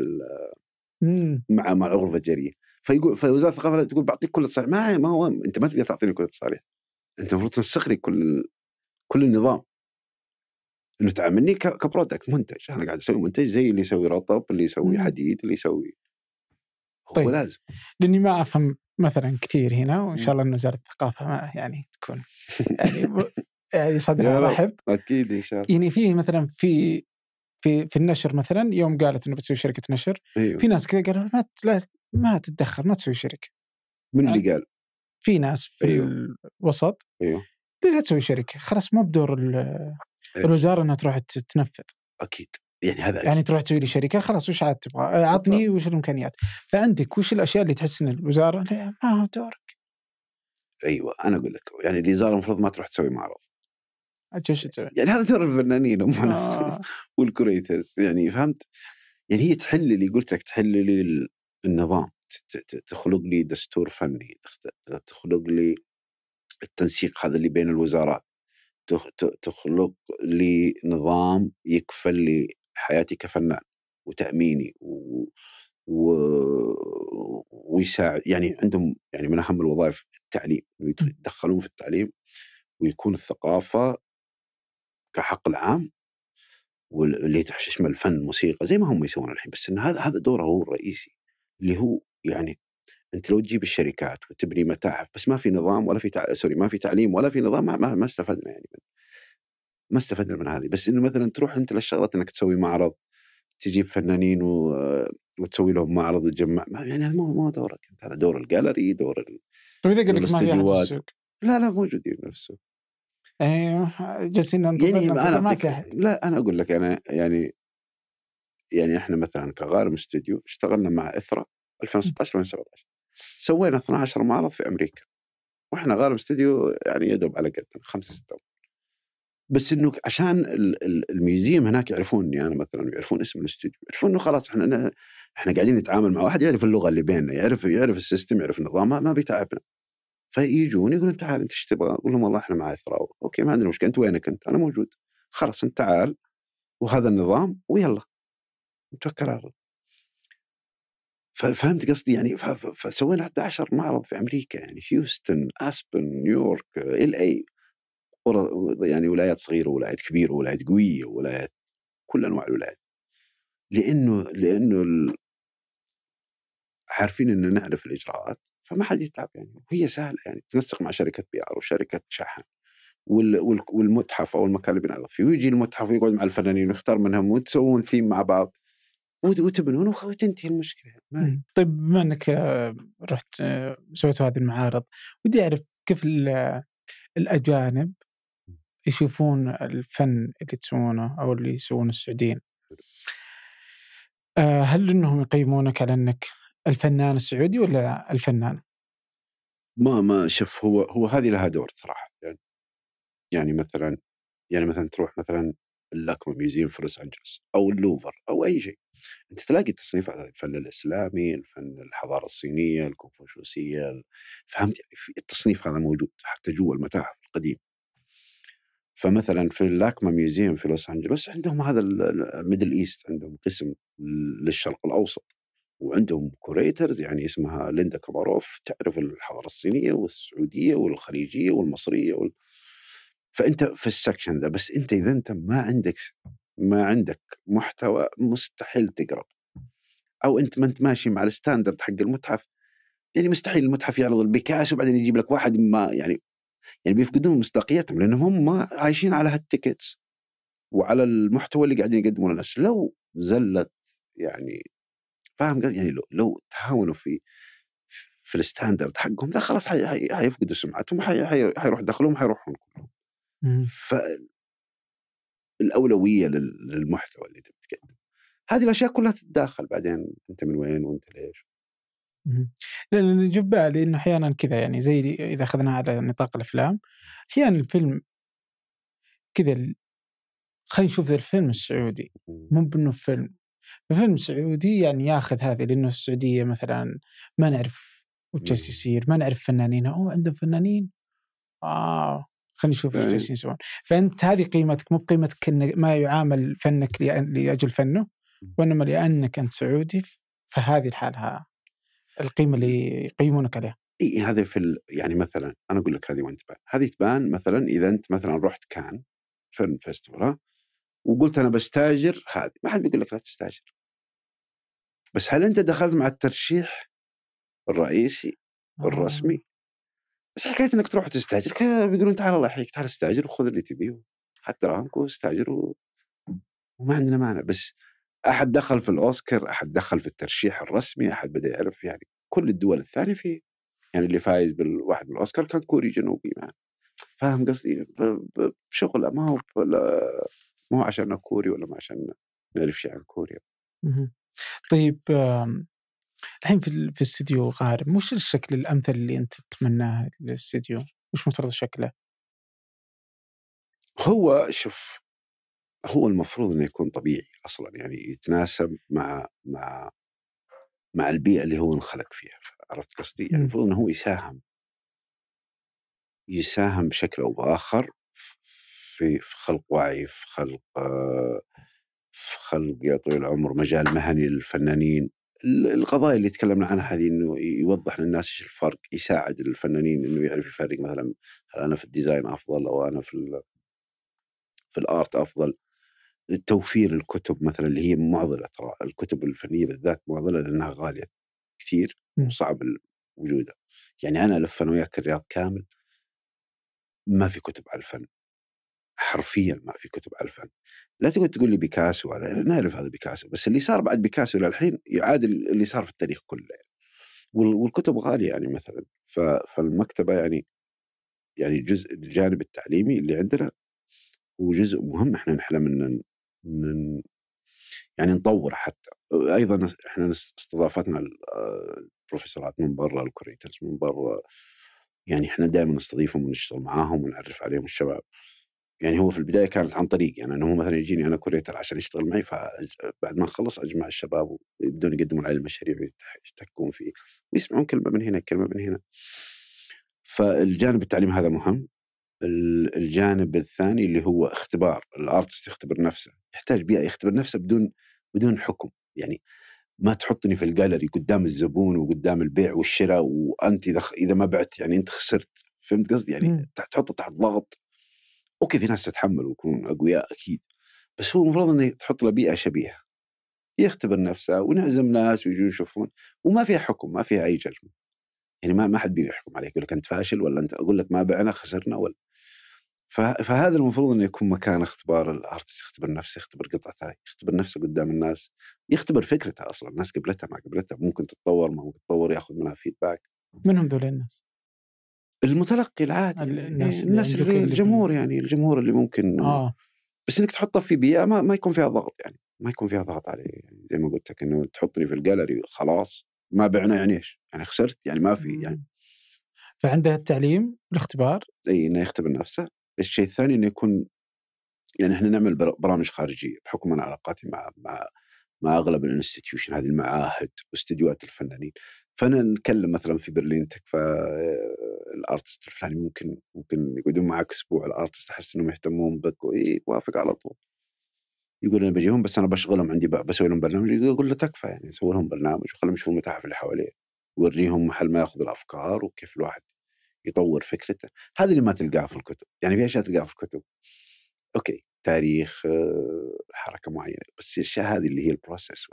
مع مع الغرفه التجاريه فيقول فوزاره الثقافه تقول بعطيك كل التصاريح ما ما هو انت ما تقدر تعطيني كل التصاريح انت المفروض تنسخ لي كل كل النظام انه تعاملني كبرودكت منتج انا قاعد اسوي منتج زي اللي يسوي رطب اللي يسوي إمم. حديد اللي يسوي طيب لازم لاني ما افهم مثلا كثير هنا وان إمم. شاء الله انه وزاره الثقافه ما يعني تكون يعني يعني صدرها رحب اكيد ان شاء الله يعني في مثلا في في في النشر مثلا يوم قالت انه بتسوي شركه نشر أيوه. في ناس كذا قالوا ما لا ما تتدخل ما تسوي شركه من اللي قال؟ في ناس في أيوه. الوسط أيوه. ليه لا تسوي شركه؟ خلاص مو بدور أيوه. الوزاره انها تروح تنفذ اكيد يعني هذا يعني أكيد. يعني تروح تسوي لي شركه خلاص وش عاد تبغى؟ آه، عطني وش الامكانيات؟ فعندك وش الاشياء اللي تحس ان الوزاره ما هو دورك ايوه انا اقول لك يعني الوزاره المفروض ما تروح تسوي معرض ايش تسوي؟ يعني هذا دور الفنانين هم آه. والكريترز يعني فهمت؟ يعني هي تحل اللي قلت لك تحل لي النظام تخلق لي دستور فني تخلق لي التنسيق هذا اللي بين الوزارات تخلق لي نظام يكفل لي حياتي كفنان وتاميني و... و... ويساعد يعني عندهم يعني من اهم الوظائف التعليم يتدخلون في التعليم ويكون الثقافه كحق العام واللي تشمل الفن الموسيقى زي ما هم يسوون الحين بس ان هذا هذا دوره هو الرئيسي اللي هو يعني انت لو تجيب الشركات وتبني متاحف بس ما في نظام ولا في تع... سوري ما في تعليم ولا في نظام ما, ما استفدنا يعني من... ما استفدنا من هذه بس انه مثلا تروح انت للشغلات انك تسوي معرض تجيب فنانين و... وتسوي لهم معرض وتجمع يعني هذا مو مو دورك انت هذا دور الجاليري دور ال... طيب اذا قال لك ما في احد في السوق لا لا في السوق ايوه جالسين يعني ننتظر يعني انا ما في احد لا انا اقول لك انا يعني يعني احنا مثلا كغارم استوديو اشتغلنا مع اثره 2016 2017 سوينا 12 معرض في امريكا واحنا غالب استديو يعني يدوب على قدنا خمسه سته بس انه عشان الميوزيم هناك يعرفوني انا يعني مثلا يعرفون اسم الاستوديو يعرفون انه خلاص احنا احنا قاعدين نتعامل مع واحد يعرف اللغه اللي بيننا يعرف يعرف السيستم يعرف النظام ما بيتعبنا فيجون يقولون تعال انت ايش تبغى؟ اقول لهم والله احنا مع اثراء اوكي ما عندنا مشكله انت وينك انت؟ انا موجود خلاص انت تعال وهذا النظام ويلا نتوكل على الله ففهمت قصدي يعني فسوينا 11 معرض في امريكا يعني هيوستن اسبن نيويورك ال اي يعني ولايات صغيره ولايات كبيره ولايات قويه ولايات كل انواع الولايات لانه لانه عارفين ان نعرف الاجراءات فما حد يتعب يعني وهي سهله يعني تنسق مع شركه بي ار وشركه شحن والمتحف او المكان اللي بنعرض فيه ويجي المتحف ويقعد مع الفنانين ويختار منهم وتسوون ثيم مع بعض وتبنون وتنتهي المشكله ما طيب بما انك آه، رحت آه، سويت هذه المعارض ودي اعرف كيف الاجانب يشوفون الفن اللي تسوونه او اللي يسوونه السعوديين آه، هل انهم يقيمونك على انك الفنان السعودي ولا الفنان؟ ما ما شوف هو هو هذه لها دور صراحه يعني يعني مثلا يعني مثلا تروح مثلا اللاكما ميوزيوم في لوس انجلوس او اللوفر او اي شيء انت تلاقي تصنيف على الفن الاسلامي، الفن الحضاره الصينيه، الكونفوشيوسيه فهمت؟ يعني التصنيف هذا موجود حتى جوا المتاحف القديمه. فمثلا في اللاكما ميوزيوم في لوس انجلوس عندهم هذا الميدل ايست عندهم قسم للشرق الاوسط وعندهم كوريترز يعني اسمها ليندا كباروف تعرف الحضاره الصينيه والسعوديه والخليجيه والمصريه وال... فانت في السكشن ذا بس انت اذا انت ما عندك ما عندك محتوى مستحيل تقرا او انت ما انت ماشي مع الستاندرد حق المتحف يعني مستحيل المتحف يعرض البيكاسو وبعدين يجيب لك واحد ما يعني يعني بيفقدون مصداقيتهم لانهم هم عايشين على هالتيكتس وعلى المحتوى اللي قاعدين يقدمونه الناس لو زلت يعني فاهم يعني لو لو تهاونوا في في الستاندرد حقهم ده خلاص حيفقدوا سمعتهم حيروح دخلهم حيروحون كلهم ف الاولويه للمحتوى اللي انت بتقدم هذه الاشياء كلها تتداخل بعدين انت من وين وانت ليش لان اللي جاب بالي انه احيانا كذا يعني زي اذا اخذنا على نطاق الافلام احيانا الفيلم كذا خلينا نشوف الفيلم السعودي مو بانه فيلم الفيلم السعودي يعني ياخذ هذه لانه السعوديه مثلا ما نعرف وش يصير ما نعرف فنانينها او عندهم فنانين اه خلينا نشوف ايش إيه. جالسين يسوون فانت هذه قيمتك مو بقيمتك ما يعامل فنك لاجل فنه وانما لانك انت سعودي فهذه لحالها القيمه اللي يقيمونك عليها اي هذا في ال... يعني مثلا انا اقول لك هذه وين تبان؟ هذه تبان مثلا اذا انت مثلا رحت كان فيلم فيستيفال ها وقلت انا بستاجر هذه ما حد بيقول لك لا تستاجر بس هل انت دخلت مع الترشيح الرئيسي آه. الرسمي بس حكايه انك تروح وتستاجر بيقولون تعال الله يحييك تعال استاجر وخذ اللي تبيه حتى درامك واستاجر و... وما عندنا مانع بس احد دخل في الاوسكار احد دخل في الترشيح الرسمي احد بدا يعرف يعني كل الدول الثانيه في يعني اللي فايز بالواحد من الاوسكار كان كوري جنوبي يعني فاهم قصدي بشغله ما هو ما هو عشان كوري ولا ما عشان نعرف شيء عن كوريا طيب آمم الحين في في الاستديو غارم وش الشكل الامثل اللي انت تتمناه للاستديو؟ وش مفترض شكله؟ هو شوف هو المفروض انه يكون طبيعي اصلا يعني يتناسب مع مع مع البيئه اللي هو انخلق فيها عرفت قصدي؟ يعني المفروض انه هو يساهم يساهم بشكل او باخر في خلق وعي في خلق آه، في خلق يا طويل العمر مجال مهني للفنانين القضايا اللي تكلمنا عنها هذه انه يوضح للناس ايش الفرق يساعد الفنانين انه يعرف يفرق مثلا هل انا في الديزاين افضل او انا في في الارت افضل توفير الكتب مثلا اللي هي معضله ترى الكتب الفنيه بالذات معضله لانها غاليه كثير وصعب وجودها يعني انا الف انا وياك الرياض كامل ما في كتب على الفن حرفيا ما في كتب على الفن لا تقعد تقول لي بيكاسو هذا نعرف هذا بيكاسو بس اللي صار بعد بيكاسو للحين يعادل اللي صار في التاريخ كله والكتب غاليه يعني مثلا فالمكتبه يعني يعني جزء الجانب التعليمي اللي عندنا هو جزء مهم احنا نحلم ان يعني نطور حتى ايضا احنا استضافتنا البروفيسورات من برا الكوريترز من برا يعني احنا دائما نستضيفهم ونشتغل معاهم ونعرف عليهم الشباب يعني هو في البدايه كانت عن طريقي يعني انه هو مثلا يجيني انا كوريتر عشان يشتغل معي فبعد ما اخلص اجمع الشباب ويبدون يقدمون علي المشاريع ويشتكون فيه ويسمعون كلمه من هنا كلمه من هنا فالجانب التعليم هذا مهم الجانب الثاني اللي هو اختبار الارتست يختبر نفسه يحتاج بيئه يختبر نفسه بدون بدون حكم يعني ما تحطني في الجاليري قدام الزبون وقدام البيع والشراء وانت اذا اذا ما بعت يعني انت خسرت فهمت قصدي يعني تحطه تحت ضغط اوكي في ناس تتحمل ويكونون اقوياء اكيد بس هو المفروض انه تحط له بيئه شبيهه يختبر نفسه ونعزم ناس ويجون يشوفون وما فيها حكم ما فيها اي جزم يعني ما ما حد بيحكم عليك يقول لك انت فاشل ولا انت اقول لك ما بعنا خسرنا ولا فهذا المفروض انه يكون مكان اختبار الارتست يختبر نفسه يختبر قطعته يختبر نفسه قدام الناس يختبر فكرته اصلا الناس قبلتها ما قبلتها ممكن تتطور ما ممكن تتطور ياخذ منها فيدباك من هم ذول الناس؟ المتلقي العادي الناس, يعني الناس اللي الجمهور يعني الجمهور اللي ممكن آه. بس انك تحطه في بيئه ما, ما يكون فيها ضغط يعني ما يكون فيها ضغط علي يعني زي ما قلت لك انه تحطني في الجاليري خلاص ما بعنا يعني ايش؟ يعني خسرت يعني ما في يعني فعنده التعليم الاختبار اي انه يختبر نفسه الشيء الثاني انه يكون يعني احنا نعمل برامج خارجيه بحكم انا علاقاتي مع مع مع اغلب الانستتيوشن هذه المعاهد واستديوهات الفنانين فانا نتكلم مثلا في برلين تكفى آه، الارتست الفلاني ممكن ممكن يقعدون معك اسبوع الارتست احس انهم يهتمون بك ويوافق إيه، على طول يقول انا بجيهم بس انا بشغلهم عندي بسوي لهم برنامج يقول له تكفى يعني سوي لهم برنامج وخليهم يشوفوا المتاحف اللي حواليه وريهم محل ما ياخذ الافكار وكيف الواحد يطور فكرته هذا اللي ما تلقاه في الكتب يعني في اشياء تلقاها في الكتب اوكي تاريخ آه، حركه معينه بس الاشياء هذه اللي هي البروسيس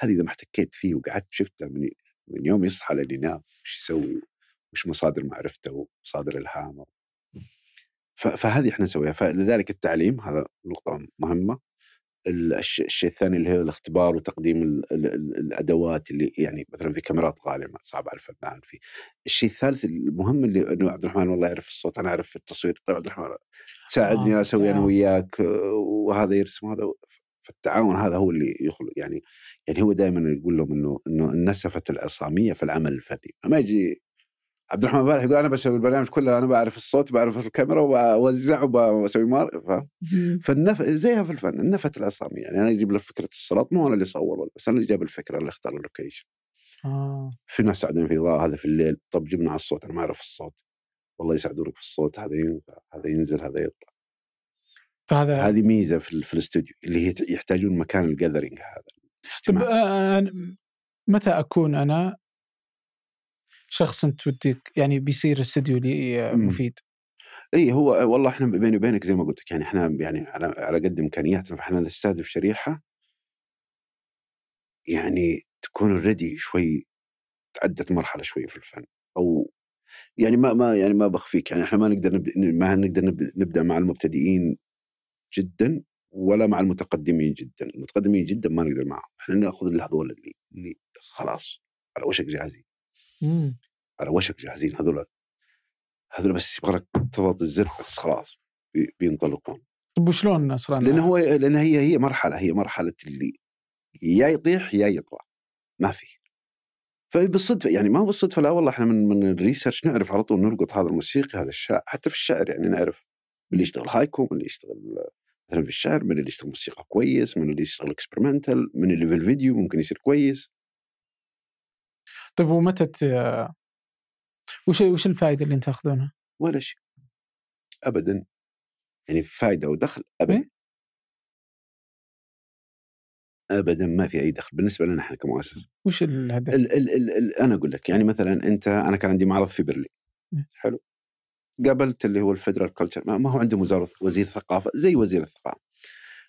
هذه اذا ما احتكيت فيه وقعدت شفته من من يوم يصحى لين ينام ايش يسوي وش مصادر معرفته ومصادر الهامه فهذه احنا نسويها فلذلك التعليم هذا نقطه مهمه الشيء الثاني اللي هو الاختبار وتقديم الـ الـ الـ الادوات اللي يعني مثلا في كاميرات غاليه صعب على الفنان في الشيء الثالث المهم اللي انه عبد الرحمن والله يعرف الصوت انا اعرف التصوير طيب عبد الرحمن تساعدني آه. اسوي انا وياك وهذا يرسم هذا فالتعاون هذا هو اللي يخلق يعني يعني هو دائما يقول لهم انه انه النسفه العصاميه في العمل الفني ما يجي عبد الرحمن بارح يقول انا بسوي البرنامج كله انا بعرف الصوت بعرف الكاميرا وبوزع وبسوي مار فاهم فالنف زيها في الفن النفت العصامي يعني انا اجيب له فكره الصراط مو انا اللي صور بس انا اللي جاب الفكره اللي اختار اللوكيشن آه. في ناس قاعدين في اضاءه هذا في الليل طب جبنا على الصوت انا ما اعرف الصوت والله يساعدونك في الصوت هذا ينزل هذا ينزل هذا يطلع فهذا هذه ميزه في, في الاستوديو اللي هي يحتاجون مكان الجذرينج هذا طب آه متى اكون انا شخص انت وديك يعني بيصير استديو لي آه، إمم. مفيد اي هو والله احنا بيني وبينك زي ما قلت لك يعني احنا يعني على, على قد امكانياتنا فاحنا نستهدف شريحه يعني تكون اوريدي شوي تعدت مرحله شوي في الفن او يعني ما ما يعني ما بخفيك يعني احنا ما نقدر نبدأ ما نقدر نبدا مع المبتدئين جدا ولا مع المتقدمين جدا، المتقدمين جدا ما نقدر معهم، احنا ناخذ الحضور اللي اللي خلاص على وشك جاهزين. مم. على وشك جاهزين هذول هذول بس يبغى لك تضغط الزر بس خلاص بينطلقون طب وشلون نصران؟ لان هو لان هي هي مرحله هي مرحله اللي يا يطيح يا يطلع ما في فبالصدفه يعني ما هو بالصدفه لا والله احنا من من الريسيرش نعرف على طول نلقط هذا الموسيقي هذا الشاعر حتى في الشعر يعني نعرف من اللي يشتغل هايكو من اللي يشتغل مثلا في الشعر من اللي يشتغل موسيقى كويس من اللي يشتغل اكسبيرمنتال من اللي في الفيديو ممكن يصير كويس طيب ومتى ت... وش وش الفائده اللي تاخذونها؟ ولا شيء ابدا يعني فائده ودخل ابدا إيه. ابدا ما في اي دخل بالنسبه لنا احنا كمؤسسه وش الهدف؟ ال ال ال ال انا اقول لك يعني مثلا انت انا كان عندي معرض في برلين إيه. حلو قابلت اللي هو الفيدرال كلتشر ما هو عندهم وزاره وزير ثقافه زي وزير الثقافه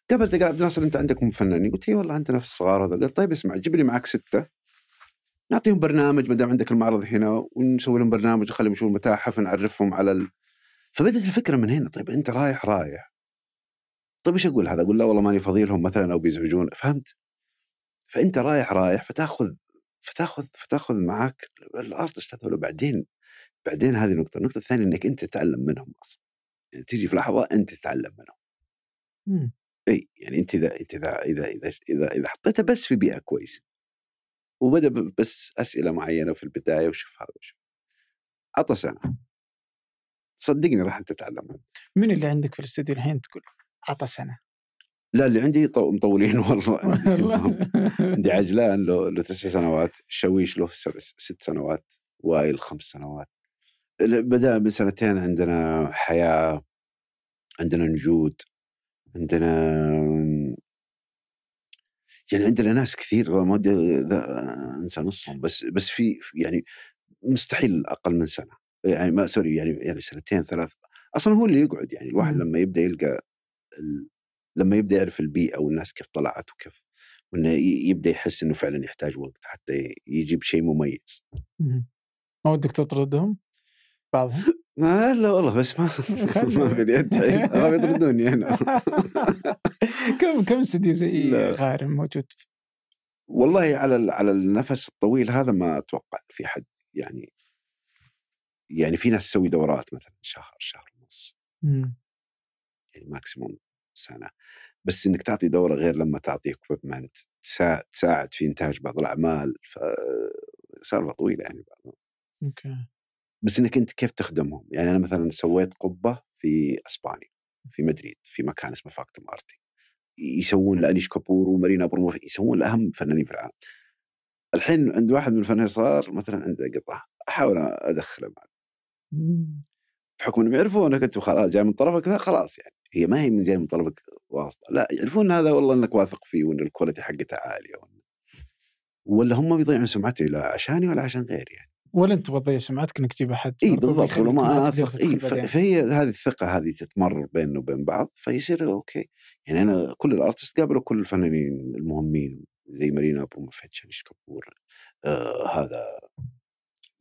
قابلت قال عبد الناصر انت عندكم فنانين قلت اي والله عندنا في الصغار هذا قال طيب اسمع جيب لي معك سته نعطيهم برنامج ما دام عندك المعرض هنا ونسوي لهم برنامج ونخليهم يشوفوا المتاحف نعرفهم على ال... فبدت الفكره من هنا طيب انت رايح رايح طيب ايش اقول هذا؟ اقول لا والله ماني فاضي لهم مثلا او بيزعجون فهمت؟ فانت رايح رايح فتاخذ فتاخذ فتاخذ معك الارتست هذول بعدين بعدين هذه نقطه، النقطه الثانيه انك انت تتعلم منهم اصلا. يعني تيجي في لحظه انت تتعلم منهم. مم. اي يعني انت اذا انت اذا اذا اذا اذا, إذا حطيته بس في بيئه كويسه وبدا بس اسئله معينه في البدايه وشوف هذا وشوف عطى سنه صدقني راح تتعلم من اللي عندك في الاستديو الحين تقول عطى سنه لا اللي عندي مطولين والله عندي, عندي عجلان له, له تسع سنوات شويش له ست سنوات وائل خمس سنوات بدا من سنتين عندنا حياه عندنا نجود عندنا يعني عندنا ناس كثير ما ودي انسى نصهم بس بس في يعني مستحيل اقل من سنه يعني ما سوري يعني يعني سنتين ثلاث اصلا هو اللي يقعد يعني الواحد لما يبدا يلقى لما يبدا يعرف البيئه والناس كيف طلعت وكيف وانه يبدا يحس انه فعلا يحتاج وقت حتى يجيب شيء مميز. ما ودك تطردهم؟ بعضهم؟ ما لا والله بس ما ما في اليد اخاف يطردوني انا كم كم استديو زي غارم موجود والله على على النفس الطويل هذا ما اتوقع في حد يعني يعني في ناس تسوي دورات مثلا شهر شهر ونص يعني ماكسيموم سنه بس انك تعطي دوره غير لما تعطي اكويبمنت تساعد في انتاج بعض الاعمال فسالفه طويله يعني بعض اوكي بس انك انت كيف تخدمهم يعني انا مثلا سويت قبه في اسبانيا في مدريد في مكان اسمه فاكتم ارتي يسوون لانيش كابور ومارينا برمو يسوون لاهم فنانين في العالم الحين عند واحد من الفنانين صار مثلا عنده قطعه احاول ادخله معنا بحكم انهم يعرفون انك انت خلاص جاي من طرفك لا خلاص يعني هي ما هي من جاي من طرفك واسطه لا يعرفون هذا والله انك واثق فيه وان الكواليتي حقته عاليه ولا هم بيضيعون سمعته لا عشاني ولا عشان غيري يعني ولا انت تبغى تضيع سمعتك انك تجيب احد اي بالضبط ولو ما اثق اي فهي هذه الثقه هذه تتمرر بيننا وبين بعض فيصير اوكي يعني انا كل الارتست قابلوا كل الفنانين المهمين زي مارينا ابو مفهد شانيش كابور آه هذا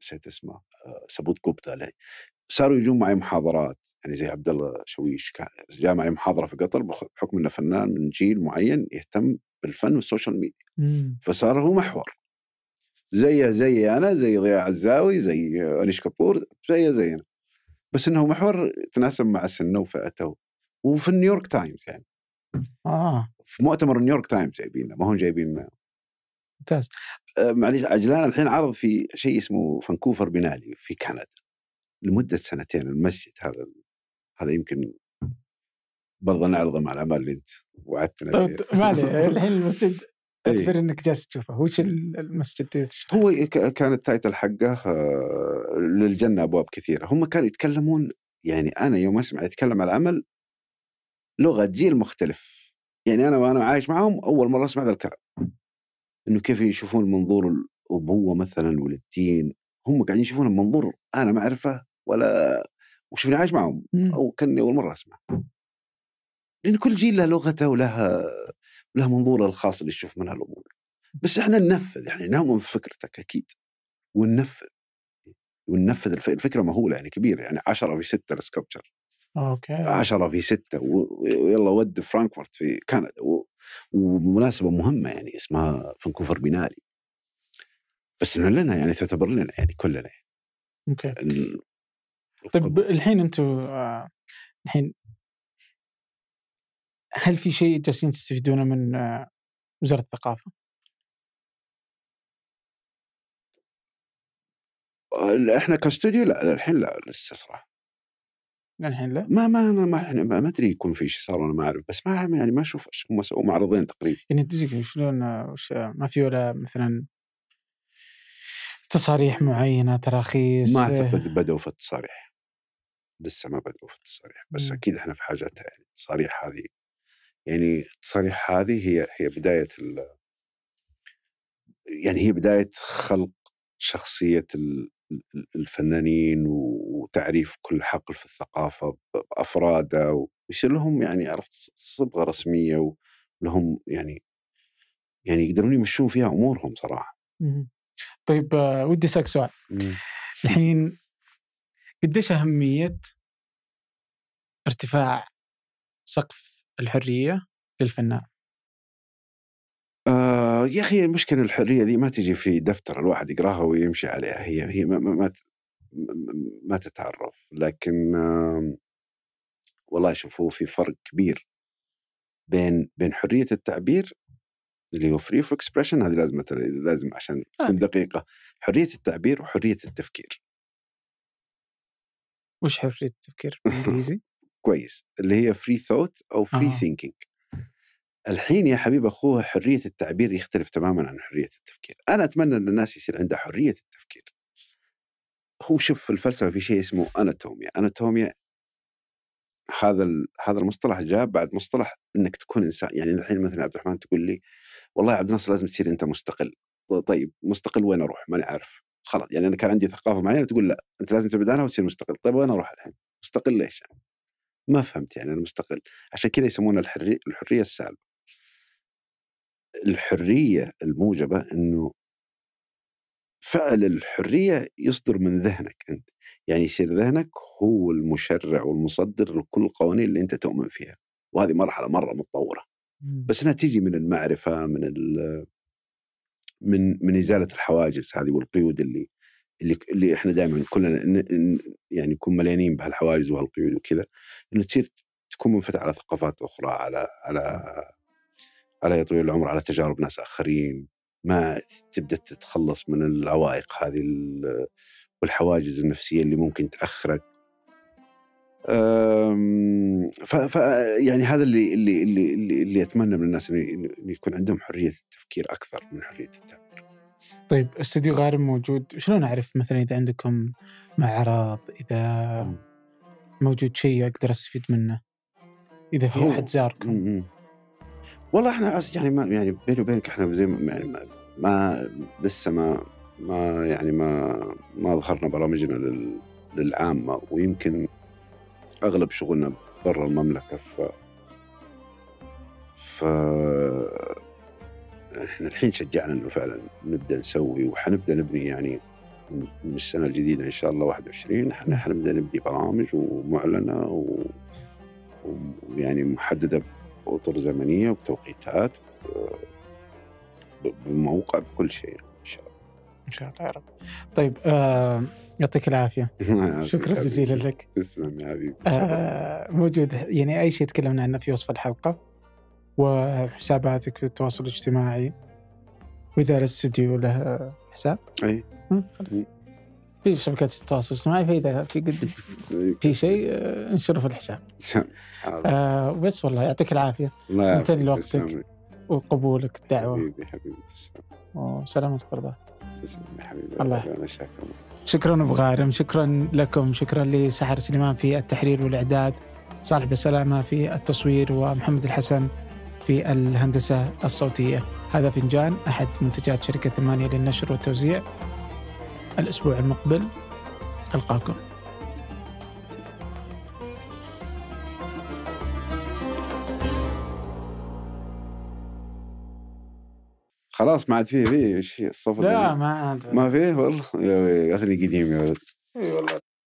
نسيت اسمه آه سبوت كوبتا صاروا يجون معي محاضرات يعني زي عبد الله شويش جاء معي محاضره في قطر بحكم انه فنان من جيل معين يهتم بالفن والسوشيال ميديا فصار هو محور زيه زي انا زي ضياء عزاوي زي انيش كابور زيه زي بس انه محور تناسب مع سنه وفئته وفي نيويورك تايمز يعني اه في مؤتمر نيويورك تايمز جايبينه ما هم جايبين ممتاز آه، معليش عجلان الحين عرض في شيء اسمه فانكوفر بنالي في كندا لمده سنتين المسجد هذا هذا يمكن برضه نعرضه مع الاعمال اللي انت وعدتنا طيب ما الحين المسجد اعتبر إيه؟ انك جالس تشوفه وش المسجد اللي تشتغل هو كان التايتل حقه آه، للجنه ابواب كثيره هم كانوا يتكلمون يعني انا يوم اسمع يتكلم على العمل لغه جيل مختلف يعني انا وانا عايش معهم اول مره اسمع هذا الكلام انه كيف يشوفون منظور الابوه مثلا والدين هم قاعدين يشوفون منظور انا ما اعرفه ولا وشفني عايش معهم او كاني اول مره اسمع لان كل جيل له لغته ولها له منظوره الخاص اللي يشوف منها الامور بس احنا ننفذ يعني نؤمن بفكرتك اكيد وننفذ وننفذ الفكره مهوله يعني كبيره يعني 10 في 6 السكبتشر اوكي 10 في 6 ويلا ود فرانكفورت في كندا و... ومناسبه مهمه يعني اسمها فانكوفر بينالي بس انه لنا يعني تعتبر لنا يعني كلنا يعني. اوكي طيب الحين انتم آه، الحين هل في شيء جالسين تستفيدونه من آه، وزاره الثقافه؟ آه، احنا كاستوديو لا للحين لا لسه صراحه للحين لا؟ ما ما انا ما احنا ما, ادري يكون في شيء صار انا ما اعرف بس ما يعني ما اشوف هم سووا معرضين تقريبا يعني تدري شلون آه، ما في ولا مثلا تصاريح معينه تراخيص ما اعتقد بدأوا في التصاريح لسه ما بدأوا في التصاريح بس م. اكيد احنا في حاجتها يعني التصاريح هذه يعني التصاريح هذه هي هي بدايه ال يعني هي بدايه خلق شخصيه الفنانين وتعريف كل حقل في الثقافه بافراده ويصير لهم يعني عرفت صبغه رسميه ولهم يعني يعني يقدرون يمشون فيها امورهم صراحه. طيب آه، ودي اسالك سؤال. الحين قديش اهميه ارتفاع سقف الحريه للفنان؟ آه يا اخي المشكله الحريه دي ما تجي في دفتر الواحد يقراها ويمشي عليها هي هي ما ما ما تتعرف لكن آه والله شوفوا في فرق كبير بين بين حريه التعبير اللي هو فري فور اكسبريشن هذه لازم لازم عشان تكون دقيقه حريه التعبير وحريه التفكير وش حريه التفكير بالانجليزي؟ كويس اللي هي فري ثوت او فري ثينكينج الحين يا حبيب اخوه حريه التعبير يختلف تماما عن حريه التفكير انا اتمنى ان الناس يصير عندها حريه التفكير هو شوف في الفلسفه في شيء اسمه اناتوميا اناتوميا هذا هذا المصطلح جاء بعد مصطلح انك تكون انسان يعني الحين مثلا عبد الرحمن تقول لي والله يا عبد الناصر لازم تصير انت مستقل طيب مستقل وين اروح ماني عارف خلاص يعني انا كان عندي ثقافه معينه تقول لا انت لازم تبعد عنها وتصير مستقل طيب وين اروح الحين مستقل ليش يعني ما فهمت يعني انا مستقل عشان كذا يسمونها الحريه الحريه السالبه الحريه الموجبه انه فعل الحريه يصدر من ذهنك انت يعني يصير ذهنك هو المشرع والمصدر لكل القوانين اللي انت تؤمن فيها وهذه مرحله مره متطوره إمم. بس انها تيجي من المعرفه من من من ازاله الحواجز هذه والقيود اللي اللي اللي احنا دائما كلنا يعني نكون مليانين بهالحواجز وهالقيود وكذا انه تصير تكون منفتح على ثقافات اخرى على على على يا طويل العمر على تجارب ناس اخرين ما تبدا تتخلص من العوائق هذه والحواجز النفسيه اللي ممكن تاخرك ف, ف يعني هذا اللي اللي اللي اللي اتمنى من الناس انه يكون عندهم حريه التفكير اكثر من حريه التعبير طيب استديو غارم موجود شلون اعرف مثلا اذا عندكم معرض اذا موجود شيء اقدر استفيد منه اذا في احد زاركم والله احنا يعني ما يعني بيني وبينك احنا زي ما يعني ما, ما لسه ما ما يعني ما ما ظهرنا برامجنا لل للعامه ويمكن اغلب شغلنا برا المملكه ف ف احنا الحين شجعنا انه فعلا نبدا نسوي وحنبدا نبني يعني من السنه الجديده ان شاء الله 21 حنبدا نبني برامج ومعلنه ويعني محدده باطر زمنيه وبتوقيتات بموقع بكل شيء يعني ان شاء الله. ان شاء الله يا رب. طيب آه يعطيك العافيه. شكرا جزيلا لك. تسلم يا حبيبي. آه موجود يعني اي شيء تكلمنا عنه في وصف الحلقه. وحساباتك في التواصل الاجتماعي واذا الاستديو له حساب اي خلاص في شبكات التواصل الاجتماعي فاذا في قد في شيء آه، انشره في الحساب آه بس والله يعطيك العافيه ممتن لوقتك وقبولك الدعوه حبيبي حبيبي تسلم وسلامتك برضه تسلم حبيبي الله يحفظك شكرا ابو غارم شكرا لكم شكرا لسحر سليمان في التحرير والاعداد صالح بسلامه في التصوير ومحمد الحسن في الهندسة الصوتية هذا فنجان أحد منتجات شركة ثمانية للنشر والتوزيع الأسبوع المقبل ألقاكم خلاص ما عاد فيه ذي الصفر لا يعني. ما عاد ما فيه والله يا اخي قديم يا ولد اي والله